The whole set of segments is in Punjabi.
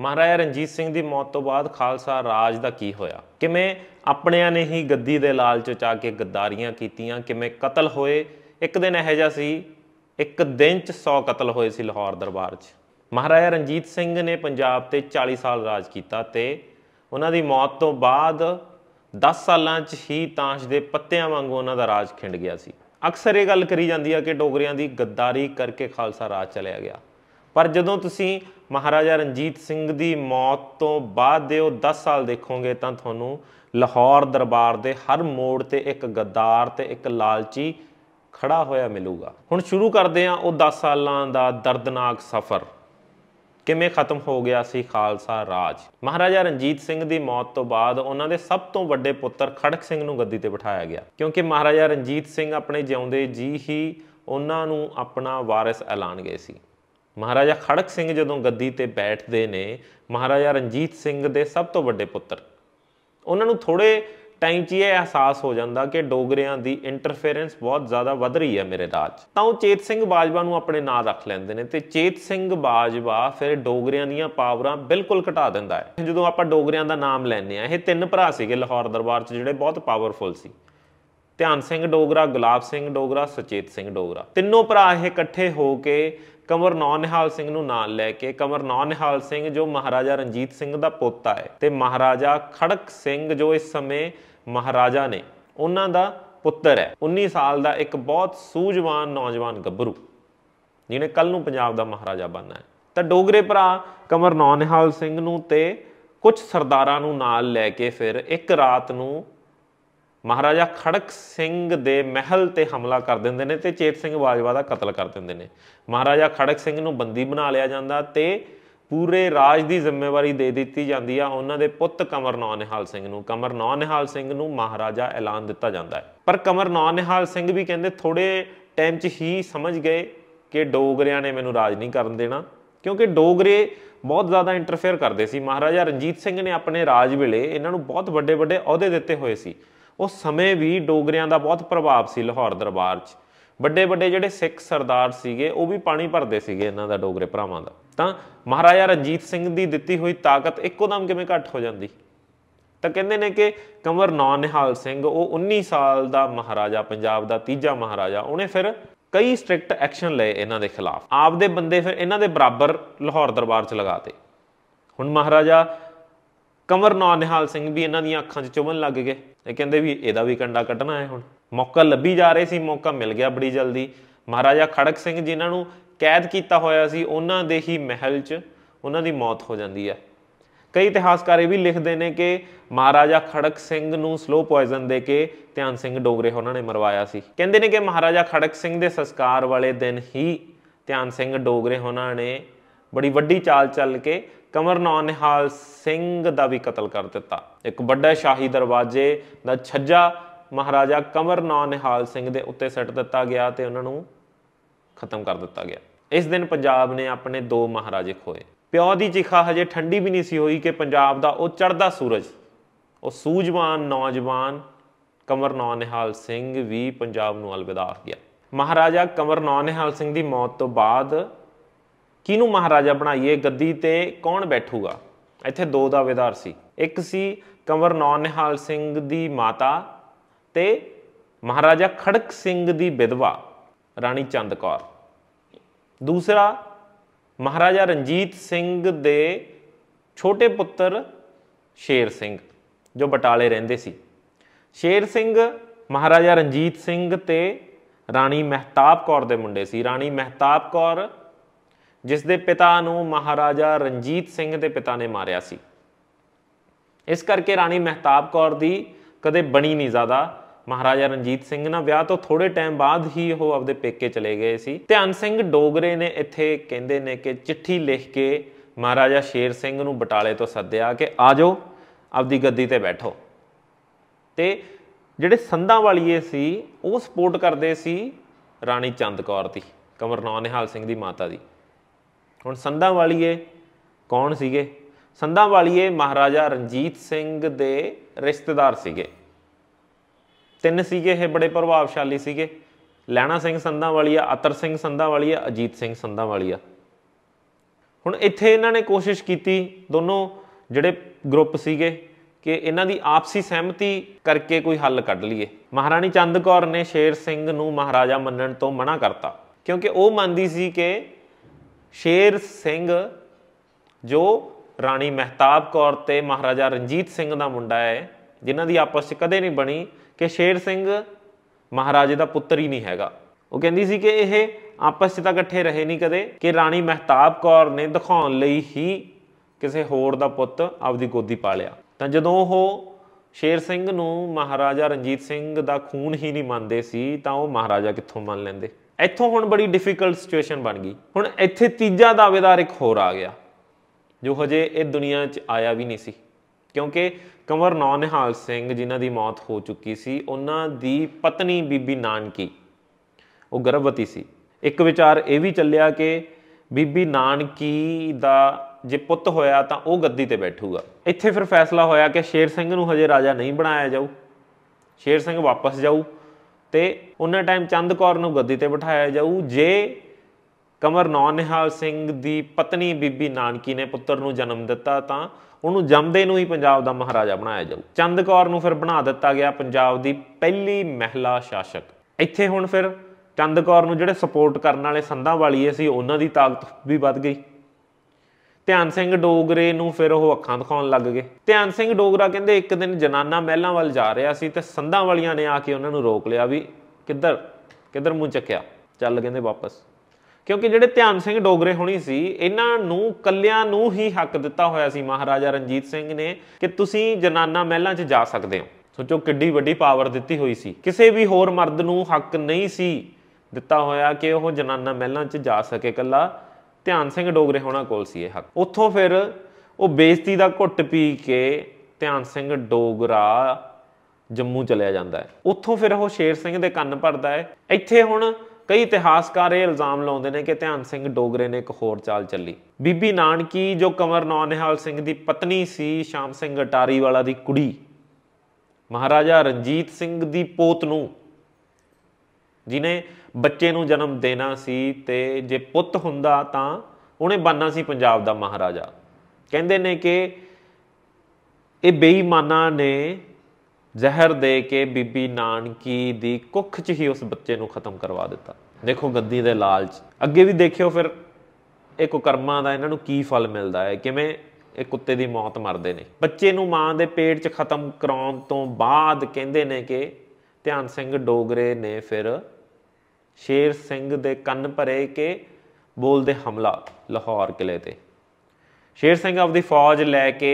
ਮਹਾਰਾਜਾ ਰਣਜੀਤ ਸਿੰਘ ਦੀ ਮੌਤ ਤੋਂ ਬਾਅਦ ਖਾਲਸਾ ਰਾਜ ਦਾ ਕੀ ਹੋਇਆ ਕਿਵੇਂ ਆਪਣਿਆਂ ਨੇ ਹੀ ਗੱਦੀ ਦੇ ਲਾਲਚ ਚ ਆ ਕੇ ਗਦਾਰੀਆਂ ਕੀਤੀਆਂ ਕਿਵੇਂ ਕਤਲ ਹੋਏ ਇੱਕ ਦਿਨ ਇਹ ਜਿਹਾ ਸੀ ਇੱਕ ਦਿਨ ਚ 100 ਕਤਲ ਹੋਏ ਸੀ ਲਾਹੌਰ ਦਰਬਾਰ 'ਚ ਮਹਾਰਾਜਾ ਰਣਜੀਤ ਸਿੰਘ ਨੇ ਪੰਜਾਬ ਤੇ 40 ਸਾਲ ਰਾਜ ਕੀਤਾ ਤੇ ਉਹਨਾਂ ਦੀ ਮੌਤ ਤੋਂ ਬਾਅਦ 10 ਸਾਲਾਂ 'ਚ ਹੀ ਤਾਸ਼ ਦੇ ਪੱਤਿਆਂ ਵਾਂਗੂ ਉਹਨਾਂ ਦਾ ਰਾਜ ਖਿੰਡ ਗਿਆ ਸੀ ਅਕਸਰ ਇਹ ਗੱਲ ਕਰੀ ਜਾਂਦੀ ਆ ਕਿ ਡੋਗਰਿਆਂ ਦੀ ਗੱਦਾਰੀ ਕਰਕੇ ਖਾਲਸਾ ਰਾਜ ਚਲਿਆ ਗਿਆ ਪਰ ਜਦੋਂ ਤੁਸੀਂ ਮਹਾਰਾਜਾ ਰਣਜੀਤ ਸਿੰਘ ਦੀ ਮੌਤ ਤੋਂ ਬਾਅਦ ਦੇ ਉਹ 10 ਸਾਲ ਦੇਖੋਗੇ ਤਾਂ ਤੁਹਾਨੂੰ ਲਾਹੌਰ ਦਰਬਾਰ ਦੇ ਹਰ ਮੋੜ ਤੇ ਇੱਕ ਗੱਦਾਰ ਤੇ ਇੱਕ ਲਾਲਚੀ ਖੜਾ ਹੋਇਆ ਮਿਲੂਗਾ ਹੁਣ ਸ਼ੁਰੂ ਕਰਦੇ ਹਾਂ ਉਹ 10 ਸਾਲਾਂ ਦਾ ਦਰਦਨਾਕ ਸਫ਼ਰ ਕਿਵੇਂ ਖਤਮ ਹੋ ਗਿਆ ਸੀ ਖਾਲਸਾ ਰਾਜ ਮਹਾਰਾਜਾ ਰਣਜੀਤ ਸਿੰਘ ਦੀ ਮੌਤ ਤੋਂ ਬਾਅਦ ਉਹਨਾਂ ਦੇ ਸਭ ਤੋਂ ਵੱਡੇ ਪੁੱਤਰ ਖੜਕ ਸਿੰਘ ਨੂੰ ਗੱਦੀ ਤੇ ਬਿਠਾਇਆ ਗਿਆ ਕਿਉਂਕਿ ਮਹਾਰਾਜਾ ਰਣਜੀਤ ਸਿੰਘ ਆਪਣੇ ਜਿਉਂਦੇ ਜੀ ਹੀ ਉਹਨਾਂ ਨੂੰ ਆਪਣਾ ਵਾਰਿਸ ਐਲਾਨ ਗਏ ਸੀ ਮਹਾਰਾਜਾ ਖੜਕ ਸਿੰਘ ਜਦੋਂ ਗੱਦੀ ਤੇ ਬੈਠਦੇ ਨੇ ਮਹਾਰਾਜਾ ਰਣਜੀਤ ਸਿੰਘ ਦੇ ਸਭ ਤੋਂ ਵੱਡੇ ਪੁੱਤਰ ਉਹਨਾਂ ਨੂੰ ਥੋੜੇ ਟਾਈਮ 'ਚ ਇਹ ਅਹਿਸਾਸ ਹੋ ਜਾਂਦਾ ਕਿ ਡੋਗਰਿਆਂ ਦੀ ਇੰਟਰਫੇਰੈਂਸ ਬਹੁਤ ਜ਼ਿਆਦਾ ਵੱਧ ਰਹੀ ਹੈ ਮੇਰੇ ਰਾਜ ਤਾਂ ਉਹ ਚੇਤ ਸਿੰਘ ਬਾਜਵਾ ਨੂੰ ਆਪਣੇ ਨਾਂ ਰੱਖ ਲੈਂਦੇ ਨੇ ਤੇ ਚੇਤ ਸਿੰਘ ਬਾਜਵਾ ਫਿਰ ਡੋਗਰਿਆਂ ਦੀਆਂ ਪਾਵਰਾਂ ਬਿਲਕੁਲ ਘਟਾ ਦਿੰਦਾ ਹੈ ਜਦੋਂ ਆਪਾਂ ਡੋਗਰਿਆਂ ਦਾ ਨਾਮ ਲੈਨੇ ਆ ਇਹ ਤਿੰਨ ਭਰਾ ਸੀਗੇ ਲਾਹੌਰ ਦਰਬਾਰ 'ਚ ਜਿਹੜੇ ਬਹੁਤ ਪਾਵਰਫੁਲ ਸੀ ਧਿਆਨ ਸਿੰਘ ਡੋਗਰਾ ਗੁਲਾਬ ਸਿੰਘ ਡੋਗਰਾ ਸੁਚੇਤ ਸਿੰਘ ਡੋਗਰਾ ਤਿੰਨੋਂ ਭਰਾ ਇਹ ਇਕੱਠੇ ਹੋ ਕੇ ਕਮਰ ਨੌਨਿਹਾਲ ਸਿੰਘ ਨੂੰ ਨਾਲ ਲੈ ਕੇ ਕਮਰ ਨੌਨਿਹਾਲ ਸਿੰਘ ਜੋ ਮਹਾਰਾਜਾ ਰਣਜੀਤ ਸਿੰਘ ਦਾ ਪੋਤਾ ਹੈ ਤੇ ਮਹਾਰਾਜਾ ਖੜਕ ਸਿੰਘ ਜੋ ਇਸ ਸਮੇਂ ਮਹਾਰਾਜਾ ਨੇ ਉਹਨਾਂ ਦਾ ਪੁੱਤਰ ਹੈ 19 ਸਾਲ ਦਾ ਇੱਕ ਬਹੁਤ ਸੂਝਵਾਨ ਨੌਜਵਾਨ ਗੱਭਰੂ ਜਿਹਨੇ ਕੱਲ ਨੂੰ ਪੰਜਾਬ ਦਾ ਮਹਾਰਾਜਾ ਬਣਨਾ ਹੈ ਤਾਂ ਡੋਗਰੇ ਭਰਾ ਕੰਵਰ ਨੌਨਿਹਾਲ ਸਿੰਘ ਨੂੰ ਤੇ ਕੁਝ ਸਰਦਾਰਾਂ ਨੂੰ ਨਾਲ ਲੈ ਕੇ ਫਿਰ ਇੱਕ ਰਾਤ ਨੂੰ ਮਹਾਰਾਜਾ ਖੜਕ ਸਿੰਘ ਦੇ ਮਹਿਲ ਤੇ ਹਮਲਾ ਕਰ ਦਿੰਦੇ ਨੇ ਤੇ ਚੇਤ ਸਿੰਘ ਬਾਜਵਾ ਦਾ ਕਤਲ ਕਰ ਦਿੰਦੇ ਨੇ ਮਹਾਰਾਜਾ ਖੜਕ ਸਿੰਘ ਨੂੰ ਬੰਦੀ ਬਣਾ ਲਿਆ ਜਾਂਦਾ ਤੇ ਪੂਰੇ ਰਾਜ ਦੀ ਜ਼ਿੰਮੇਵਾਰੀ ਦੇ ਦਿੱਤੀ ਜਾਂਦੀ ਆ ਉਹਨਾਂ ਦੇ ਪੁੱਤ ਕਮਰ ਨੌਨਿਹਾਲ ਸਿੰਘ ਨੂੰ ਕਮਰ ਨੌਨਿਹਾਲ ਸਿੰਘ ਨੂੰ ਮਹਾਰਾਜਾ ਐਲਾਨ ਦਿੱਤਾ ਜਾਂਦਾ ਹੈ ਪਰ ਕਮਰ ਨੌਨਿਹਾਲ ਸਿੰਘ ਵੀ ਕਹਿੰਦੇ ਥੋੜੇ ਟਾਈਮ 'ਚ ਹੀ ਸਮਝ ਗਏ ਕਿ ਡੋਗਰਿਆਂ ਨੇ ਮੈਨੂੰ ਰਾਜ ਨਹੀਂ ਕਰਨ ਦੇਣਾ ਕਿਉਂਕਿ ਡੋਗਰੇ ਬਹੁਤ ਜ਼ਿਆਦਾ ਇੰਟਰਫੇਅਰ ਕਰਦੇ ਸੀ ਮਹਾਰਾਜਾ ਰਣਜੀਤ ਸਿੰਘ ਨੇ ਆਪਣੇ ਰਾਜ ਵੇਲੇ ਇਹਨਾਂ ਨੂੰ ਬਹੁਤ ਵੱਡੇ ਵੱਡੇ ਅਹੁਦੇ ਦਿੱਤੇ ਹੋਏ ਸੀ ਉਹ ਸਮੇਂ ਵੀ ਡੋਗਰਿਆਂ ਦਾ ਬਹੁਤ ਪ੍ਰਭਾਵ ਸੀ ਲਾਹੌਰ ਦਰਬਾਰ 'ਚ ਵੱਡੇ ਵੱਡੇ ਜਿਹੜੇ ਸਿੱਖ ਸਰਦਾਰ ਸੀਗੇ ਉਹ ਵੀ ਪਾਣੀ ਭਰਦੇ ਸੀਗੇ ਇਹਨਾਂ ਦਾ ਡੋਗਰੇ ਭਰਾਵਾਂ ਦਾ ਤਾਂ ਮਹਾਰਾਜਾ ਰਣਜੀਤ ਸਿੰਘ ਦੀ ਦਿੱਤੀ ਹੋਈ ਤਾਕਤ ਇੱਕੋ ਦਮ ਕਿਵੇਂ ਘਟ ਹੋ ਜਾਂਦੀ ਤਾਂ ਕਹਿੰਦੇ ਨੇ ਕਿ ਕੰਵਰ ਨੌ ਨਿਹਾਲ ਸਿੰਘ ਉਹ 19 ਸਾਲ ਦਾ ਮਹਾਰਾਜਾ ਪੰਜਾਬ ਦਾ ਤੀਜਾ ਮਹਾਰਾਜਾ ਉਹਨੇ ਫਿਰ ਕਈ ਸਟ੍ਰਿਕਟ ਐਕਸ਼ਨ ਲਏ ਇਹਨਾਂ ਦੇ ਖਿਲਾਫ ਆਪਦੇ ਬੰਦੇ ਫਿਰ ਇਹਨਾਂ ਦੇ ਬਰਾਬਰ ਲਾਹੌਰ ਦਰਬਾਰ 'ਚ ਲਗਾਤੇ ਹੁਣ ਮਹਾਰਾਜਾ ਨਾ ਨਿਹਾਲ ਸਿੰਘ ਵੀ ਇਹਨਾਂ ਦੀਆਂ ਅੱਖਾਂ 'ਚ ਚੁਭਣ ਲੱਗ ਗਏ ਤੇ ਕਹਿੰਦੇ ਵੀ ਇਹਦਾ ਵੀ ਕੰਡਾ ਕੱਢਣਾ ਹੈ ਹੁਣ ਮੌਕਾ ਲੱਭੀ ਜਾ ਰਹੇ ਸੀ ਮੌਕਾ ਮਿਲ ਗਿਆ ਬੜੀ ਜਲਦੀ ਮਹਾਰਾਜਾ ਖੜਕ ਸਿੰਘ ਜਿਨ੍ਹਾਂ ਨੂੰ ਕੈਦ ਕੀਤਾ ਹੋਇਆ ਸੀ ਉਹਨਾਂ ਦੇ ਹੀ ਮਹਿਲ 'ਚ ਉਹਨਾਂ ਦੀ ਮੌਤ ਹੋ ਜਾਂਦੀ ਹੈ ਕਈ ਇਤਿਹਾਸਕਾਰ ਇਹ ਵੀ ਲਿਖਦੇ ਨੇ ਕਿ ਮਹਾਰਾਜਾ ਖੜਕ ਸਿੰਘ ਨੂੰ ਸਲੋ ਪੋਇਜ਼ਨ ਦੇ ਕੇ ਧਿਆਨ ਸਿੰਘ ਡੋਗਰੇ ਉਹਨਾਂ ਨੇ ਮਰਵਾਇਆ ਸੀ ਕਹਿੰਦੇ ਨੇ ਕਿ ਮਹਾਰਾਜਾ ਖੜਕ ਸਿੰਘ ਦੇ ਸੰਸਕਾਰ ਵਾਲੇ ਦਿਨ ਹੀ ਧਿਆਨ ਸਿੰਘ ਡੋਗਰੇ ਉਹਨਾਂ ਨੇ ਬੜੀ ਵੱਡੀ ਚਾਲ ਚੱਲ ਕੇ ਕਮਰਨੌਨ ਨਿਹਾਲ ਸਿੰਘ ਦਾ ਵੀ ਕਤਲ ਕਰ ਦਿੱਤਾ ਇੱਕ ਵੱਡਾ ਸ਼ਾਹੀ ਦਰਵਾਜ਼ੇ ਦਾ ਛੱਜਾ ਮਹਾਰਾਜਾ ਕਮਰਨੌਨ ਨਿਹਾਲ ਸਿੰਘ ਦੇ ਉੱਤੇ ਸੱਟ ਦਿੱਤਾ ਗਿਆ ਤੇ ਉਹਨਾਂ ਨੂੰ ਖਤਮ ਕਰ ਦਿੱਤਾ ਗਿਆ ਇਸ ਦਿਨ ਪੰਜਾਬ ਨੇ ਆਪਣੇ ਦੋ ਮਹਾਰਾਜੇ ਖੋਏ ਪਿਓ ਦੀ ਚਿਖਾ ਹਜੇ ਠੰਡੀ ਵੀ ਨਹੀਂ ਸੀ ਹੋਈ ਕਿ ਪੰਜਾਬ ਦਾ ਉਹ ਚੜਦਾ ਸੂਰਜ ਉਹ ਸੂਝਵਾਨ ਨੌਜਵਾਨ ਕਮਰਨੌਨ ਨਿਹਾਲ ਸਿੰਘ ਵੀ ਪੰਜਾਬ ਨੂੰ ਅਲਵਿਦਾ ਆ ਗਿਆ ਮਹਾਰਾਜਾ ਕਮਰਨੌਨ ਨਿਹਾਲ ਸਿੰਘ ਦੀ ਮੌਤ ਤੋਂ ਬਾਅਦ ਕਿਹਨੂੰ ਮਹਾਰਾਜਾ ਬਣਾਈਏ ਗੱਦੀ ਤੇ ਕੌਣ ਬੈਠੂਗਾ ਇੱਥੇ ਦੋ ਦਾਵੇਦਾਰ ਸੀ ਇੱਕ ਸੀ ਕੰਵਰ ਨੌਨ ਨਿਹਾਲ ਸਿੰਘ ਦੀ ਮਾਤਾ ਤੇ ਮਹਾਰਾਜਾ ਖੜਕ ਸਿੰਘ ਦੀ ਵਿਧਵਾ ਰਾਣੀ ਚੰਦ ਕੌਰ ਦੂਸਰਾ ਮਹਾਰਾਜਾ ਰਣਜੀਤ ਸਿੰਘ ਦੇ ਛੋਟੇ ਪੁੱਤਰ ਸ਼ੇਰ ਸਿੰਘ ਜੋ ਬਟਾਲੇ ਰਹਿੰਦੇ ਸੀ ਸ਼ੇਰ ਸਿੰਘ ਮਹਾਰਾਜਾ ਰਣਜੀਤ ਸਿੰਘ ਤੇ ਰਾਣੀ ਮਹਿਤਾਬ ਕੌਰ ਦੇ ਮੁੰਡੇ ਸੀ ਰਾਣੀ ਮਹਿਤਾਬ ਕੌਰ ਜਿਸ ਦੇ ਪਿਤਾ ਨੂੰ ਮਹਾਰਾਜਾ ਰਣਜੀਤ ਸਿੰਘ ਦੇ ਪਿਤਾ ਨੇ ਮਾਰਿਆ ਸੀ ਇਸ ਕਰਕੇ ਰਾਣੀ ਮਹਿਤਾਬ ਕੌਰ ਦੀ ਕਦੇ ਬਣੀ ਨਹੀਂ ਜ਼ਿਆਦਾ ਮਹਾਰਾਜਾ ਰਣਜੀਤ ਸਿੰਘ ਨਾਲ ਵਿਆਹ ਤੋਂ ਥੋੜੇ ਟਾਈਮ ਬਾਅਦ ਹੀ ਉਹ ਆਪਦੇ ਪੇਕੇ ਚਲੇ ਗਏ ਸੀ ਧਿਆਨ ਸਿੰਘ ਡੋਗਰੇ ਨੇ ਇੱਥੇ ਕਹਿੰਦੇ ਨੇ ਕਿ ਚਿੱਠੀ ਲਿਖ ਕੇ ਮਹਾਰਾਜਾ ਸ਼ੇਰ ਸਿੰਘ ਨੂੰ ਬਟਾਲੇ ਤੋਂ ਸੱਦਿਆ ਕਿ ਆਜੋ ਆਪਦੀ ਗੱਦੀ ਤੇ ਬੈਠੋ ਤੇ ਜਿਹੜੇ ਸੰਧਾਂ ਵਾਲੀਏ ਸੀ ਉਹ ਸਪੋਰਟ ਕਰਦੇ ਸੀ ਰਾਣੀ ਚੰਦ ਕੌਰ ਦੀ ਕਮਰ ਨਿਹਾਲ ਸਿੰਘ ਦੀ ਮਾਤਾ ਦੀ ਹੁਣ ਸੰਧਾਂ ਵਾਲੀਏ ਕੌਣ ਸੀਗੇ ਸੰਧਾਂ ਵਾਲੀਏ ਮਹਾਰਾਜਾ ਰਣਜੀਤ ਸਿੰਘ ਦੇ ਰਿਸ਼ਤੇਦਾਰ ਸੀਗੇ ਤਿੰਨ ਸੀਗੇ ਇਹ ਬੜੇ ਪ੍ਰਭਾਵਸ਼ਾਲੀ ਸੀਗੇ ਲੈਣਾ ਸਿੰਘ ਸੰਧਾਂ ਵਾਲੀਆ ਅਤਰ ਸਿੰਘ ਸੰਧਾਂ ਵਾਲੀਆ ਅਜੀਤ ਸਿੰਘ ਸੰਧਾਂ ਵਾਲੀਆ ਹੁਣ ਇੱਥੇ ਇਹਨਾਂ ਨੇ ਕੋਸ਼ਿਸ਼ ਕੀਤੀ ਦੋਨੋਂ ਜਿਹੜੇ ਗਰੁੱਪ ਸੀਗੇ ਕਿ ਇਹਨਾਂ ਦੀ ਆਪਸੀ ਸਹਿਮਤੀ ਕਰਕੇ ਕੋਈ ਹੱਲ ਕੱਢ ਲਈਏ ਮਹਾਰਾਣੀ ਚੰਦ ਕੌਰ ਨੇ ਸ਼ੇਰ ਸਿੰਘ ਨੂੰ ਮਹਾਰਾਜਾ ਮੰਨਣ ਤੋਂ ਮਨਾ ਕਰਤਾ ਕਿਉਂਕਿ ਉਹ ਮੰਨਦੀ ਸੀ ਕਿ ਸ਼ੇਰ ਸਿੰਘ ਜੋ ਰਾਣੀ ਮਹਿਤਾਬ ਕੌਰ ਤੇ ਮਹਾਰਾਜਾ ਰਣਜੀਤ ਸਿੰਘ ਦਾ ਮੁੰਡਾ ਹੈ ਜਿਨ੍ਹਾਂ ਦੀ ਆਪਸ ਵਿੱਚ ਕਦੇ ਨਹੀਂ ਬਣੀ ਕਿ ਸ਼ੇਰ ਸਿੰਘ ਮਹਾਰਾਜੇ ਦਾ ਪੁੱਤਰ ਹੀ ਨਹੀਂ ਹੈਗਾ ਉਹ ਕਹਿੰਦੀ ਸੀ ਕਿ ਇਹ ਆਪਸ ਵਿੱਚ ਤਾਂ ਇਕੱਠੇ ਰਹੇ ਨਹੀਂ ਕਦੇ ਕਿ ਰਾਣੀ ਮਹਿਤਾਬ ਕੌਰ ਨੇ ਦਿਖਾਉਣ ਲਈ ਹੀ ਕਿਸੇ ਹੋਰ ਦਾ ਪੁੱਤ ਆਪਦੀ ਗੋਦੀ ਪਾ ਲਿਆ ਤਾਂ ਜਦੋਂ ਉਹ ਸ਼ੇਰ ਸਿੰਘ ਨੂੰ ਮਹਾਰਾਜਾ ਰਣਜੀਤ ਸਿੰਘ ਦਾ ਖੂਨ ਹੀ ਨਹੀਂ ਮੰਨਦੇ ਸੀ ਤਾਂ ਉਹ ਮਹਾਰਾਜਾ ਕਿੱਥੋਂ ਮੰਨ ਲੈਂਦੇ ਇੱਥੋਂ ਹੁਣ ਬੜੀ ਡਿਫਿਕਲਟ ਸਿਚੁਏਸ਼ਨ ਬਣ ਗਈ ਹੁਣ ਇੱਥੇ ਤੀਜਾ ਦਾਅਵੇਦਾਰ ਇੱਕ ਹੋਰ ਆ ਗਿਆ ਜੋ ਹਜੇ ਇਹ ਦੁਨੀਆ 'ਚ ਆਇਆ ਵੀ ਨਹੀਂ ਸੀ ਕਿਉਂਕਿ ਕੰਵਰ ਨੌਨਿਹਾਲ ਸਿੰਘ ਜਿਨ੍ਹਾਂ ਦੀ ਮੌਤ ਹੋ ਚੁੱਕੀ ਸੀ ਉਹਨਾਂ ਦੀ ਪਤਨੀ ਬੀਬੀ ਨਾਨਕੀ ਉਹ ਗਰਭਵਤੀ ਸੀ ਇੱਕ ਵਿਚਾਰ ਇਹ ਵੀ ਚੱਲਿਆ ਕਿ ਬੀਬੀ ਨਾਨਕੀ ਦਾ ਜੇ ਪੁੱਤ ਹੋਇਆ ਤਾਂ ਉਹ ਗੱਦੀ ਤੇ ਬੈਠੂਗਾ ਇੱਥੇ ਫਿਰ ਫੈਸਲਾ ਹੋਇਆ ਕਿ ਸ਼ੇਰ ਸਿੰਘ ਨੂੰ ਹਜੇ ਰਾਜਾ ਨਹੀਂ ਬਣਾਇਆ ਜਾਊ ਸ਼ੇਰ ਸਿੰਘ ਵਾਪਸ ਜਾਊ ਤੇ ਉਹਨਾਂ ਟਾਈਮ ਚੰਦ ਕੌਰ ਨੂੰ ਗੱਦੀ ਤੇ ਬਿਠਾਇਆ ਜਾਊ ਜੇ ਕਮਰ ਨੌਨਿਹਾਲ ਸਿੰਘ ਦੀ ਪਤਨੀ ਬੀਬੀ ਨਾਨਕੀ ਨੇ ਪੁੱਤਰ ਨੂੰ ਜਨਮ ਦਿੱਤਾ ਤਾਂ ਉਹਨੂੰ ਜੰਮਦੇ ਨੂੰ ਹੀ ਪੰਜਾਬ ਦਾ ਮਹਾਰਾਜਾ ਬਣਾਇਆ ਜਾਊ ਚੰਦ ਕੌਰ ਨੂੰ ਫਿਰ ਬਣਾ ਦਿੱਤਾ ਗਿਆ ਪੰਜਾਬ ਦੀ ਪਹਿਲੀ ਮਹਿਲਾ ਸ਼ਾਸਕ ਇੱਥੇ ਹੁਣ ਫਿਰ ਚੰਦ ਕੌਰ ਨੂੰ ਜਿਹੜੇ ਸਪੋਰਟ ਕਰਨ ਵਾਲੇ ਸੰਧਾਂ ਵਾਲੀਏ ਸੀ ਉਹਨਾਂ ਦੀ ਤਾਕਤ ਵੀ ਵੱਧ ਗਈ ਧਿਆਨ ਸਿੰਘ ਡੋਗਰੇ ਨੂੰ ਫਿਰ ਉਹ ਅੱਖਾਂ ਦਿਖਾਉਣ ਲੱਗ ਗਏ ਧਿਆਨ ਸਿੰਘ ਡੋਗਰਾ ਕਹਿੰਦੇ ਇੱਕ ਦਿਨ ਜਨਾਨਾ ਮਹਿਲਾਂ ਵੱਲ ਜਾ ਰਿਹਾ ਸੀ ਤੇ ਸੰਧਾਂ ਵਾਲੀਆਂ ਨੇ ਆ ਕੇ ਉਹਨਾਂ ਨੂੰ ਰੋਕ ਲਿਆ ਵੀ ਕਿੱਧਰ ਕਿੱਧਰ ਮੂੰਹ ਚੱਕਿਆ ਚੱਲ ਕਹਿੰਦੇ ਵਾਪਸ ਕਿਉਂਕਿ ਜਿਹੜੇ ਧਿਆਨ ਸਿੰਘ ਡੋਗਰੇ ਹੋਣੀ ਸੀ ਇਹਨਾਂ ਨੂੰ ਕੱਲਿਆਂ ਨੂੰ ਹੀ ਹੱਕ ਦਿੱਤਾ ਹੋਇਆ ਸੀ ਮਹਾਰਾਜਾ ਰਣਜੀਤ ਸਿੰਘ ਨੇ ਕਿ ਤੁਸੀਂ ਜਨਾਨਾ ਮਹਿਲਾਂ 'ਚ ਜਾ ਸਕਦੇ ਹੋ ਸੋਚੋ ਕਿੱਡੀ ਵੱਡੀ ਪਾਵਰ ਦਿੱਤੀ ਹੋਈ ਸੀ ਕਿਸੇ ਵੀ ਹੋਰ ਮਰਦ ਨੂੰ ਹੱਕ ਨਹੀਂ ਸੀ ਦਿੱਤਾ ਹੋਇਆ ਕਿ ਉਹ ਜਨਾਨਾ ਮਹਿਲਾਂ 'ਚ ਜਾ ਸਕੇ ਕੱਲਾ ਧਿਆਨ ਸਿੰਘ ਡੋਗਰੇ ਹੋਣਾ ਕੋਲ ਸੀ ਇਹ ਹੱਕ ਉੱਥੋਂ ਫਿਰ ਉਹ ਬੇਇੱਜ਼ਤੀ ਦਾ ਘੁੱਟ ਪੀ ਕੇ ਧਿਆਨ ਸਿੰਘ ਡੋਗਰਾ ਜੰਮੂ ਚਲਿਆ ਜਾਂਦਾ ਹੈ ਉੱਥੋਂ ਫਿਰ ਉਹ ਸ਼ੇਰ ਸਿੰਘ ਦੇ ਕੰਨ ਪੜਦਾ ਹੈ ਇੱਥੇ ਹੁਣ ਕਈ ਇਤਿਹਾਸਕਾਰ ਇਹ ਇਲਜ਼ਾਮ ਲਾਉਂਦੇ ਨੇ ਕਿ ਧਿਆਨ ਸਿੰਘ ਡੋਗਰੇ ਨੇ ਇੱਕ ਹੋਰ ਚਾਲ ਚੱਲੀ ਬੀਬੀ ਨਾਨਕੀ ਜੋ ਕਮਰ ਨੌਨਿਹਾਲ ਸਿੰਘ ਦੀ ਪਤਨੀ ਸੀ ਸ਼ਾਮ ਸਿੰਘ ਟਾਰੀ ਵਾਲਾ ਦੀ ਕੁੜੀ ਮਹਾਰਾਜਾ ਰਣਜੀਤ ਸਿੰਘ ਦੀ ਪੋਤ ਨੂੰ ਜਿਨੇ ਬੱਚੇ ਨੂੰ ਜਨਮ ਦੇਣਾ ਸੀ ਤੇ ਜੇ ਪੁੱਤ ਹੁੰਦਾ ਤਾਂ ਉਹਨੇ ਬਣਨਾ ਸੀ ਪੰਜਾਬ ਦਾ ਮਹਾਰਾਜਾ ਕਹਿੰਦੇ ਨੇ ਕਿ ਇਹ ਬੇਈਮਾਨਾ ਨੇ ਜ਼ਹਿਰ ਦੇ ਕੇ ਬੀਬੀ ਨਾਨਕੀ ਦੀ ਕੁੱਖ 'ਚ ਹੀ ਉਸ ਬੱਚੇ ਨੂੰ ਖਤਮ ਕਰਵਾ ਦਿੱਤਾ ਦੇਖੋ ਗੱਦੀ ਦੇ ਲਾਲਚ ਅੱਗੇ ਵੀ ਦੇਖਿਓ ਫਿਰ ਇਹ ਕੁਕਰਮਾਂ ਦਾ ਇਹਨਾਂ ਨੂੰ ਕੀ ਫਲ ਮਿਲਦਾ ਹੈ ਕਿਵੇਂ ਇਹ ਕੁੱਤੇ ਦੀ ਮੌਤ ਮਰਦੇ ਨੇ ਬੱਚੇ ਨੂੰ ਮਾਂ ਦੇ ਪੇਟ 'ਚ ਖਤਮ ਕਰਾਉਣ ਤੋਂ ਬਾਅਦ ਕਹਿੰਦੇ ਨੇ ਕਿ ਧਿਆਨ ਸਿੰਘ ਡੋਗਰੇ ਨੇ ਫਿਰ ਸ਼ੇਰ ਸਿੰਘ ਦੇ ਕੰਨ ਭਰੇ ਕੇ ਬੋਲਦੇ ਹਮਲਾ ਲਾਹੌਰ ਕਿਲੇ ਤੇ ਸ਼ੇਰ ਸਿੰਘ ਆਪਦੀ ਫੌਜ ਲੈ ਕੇ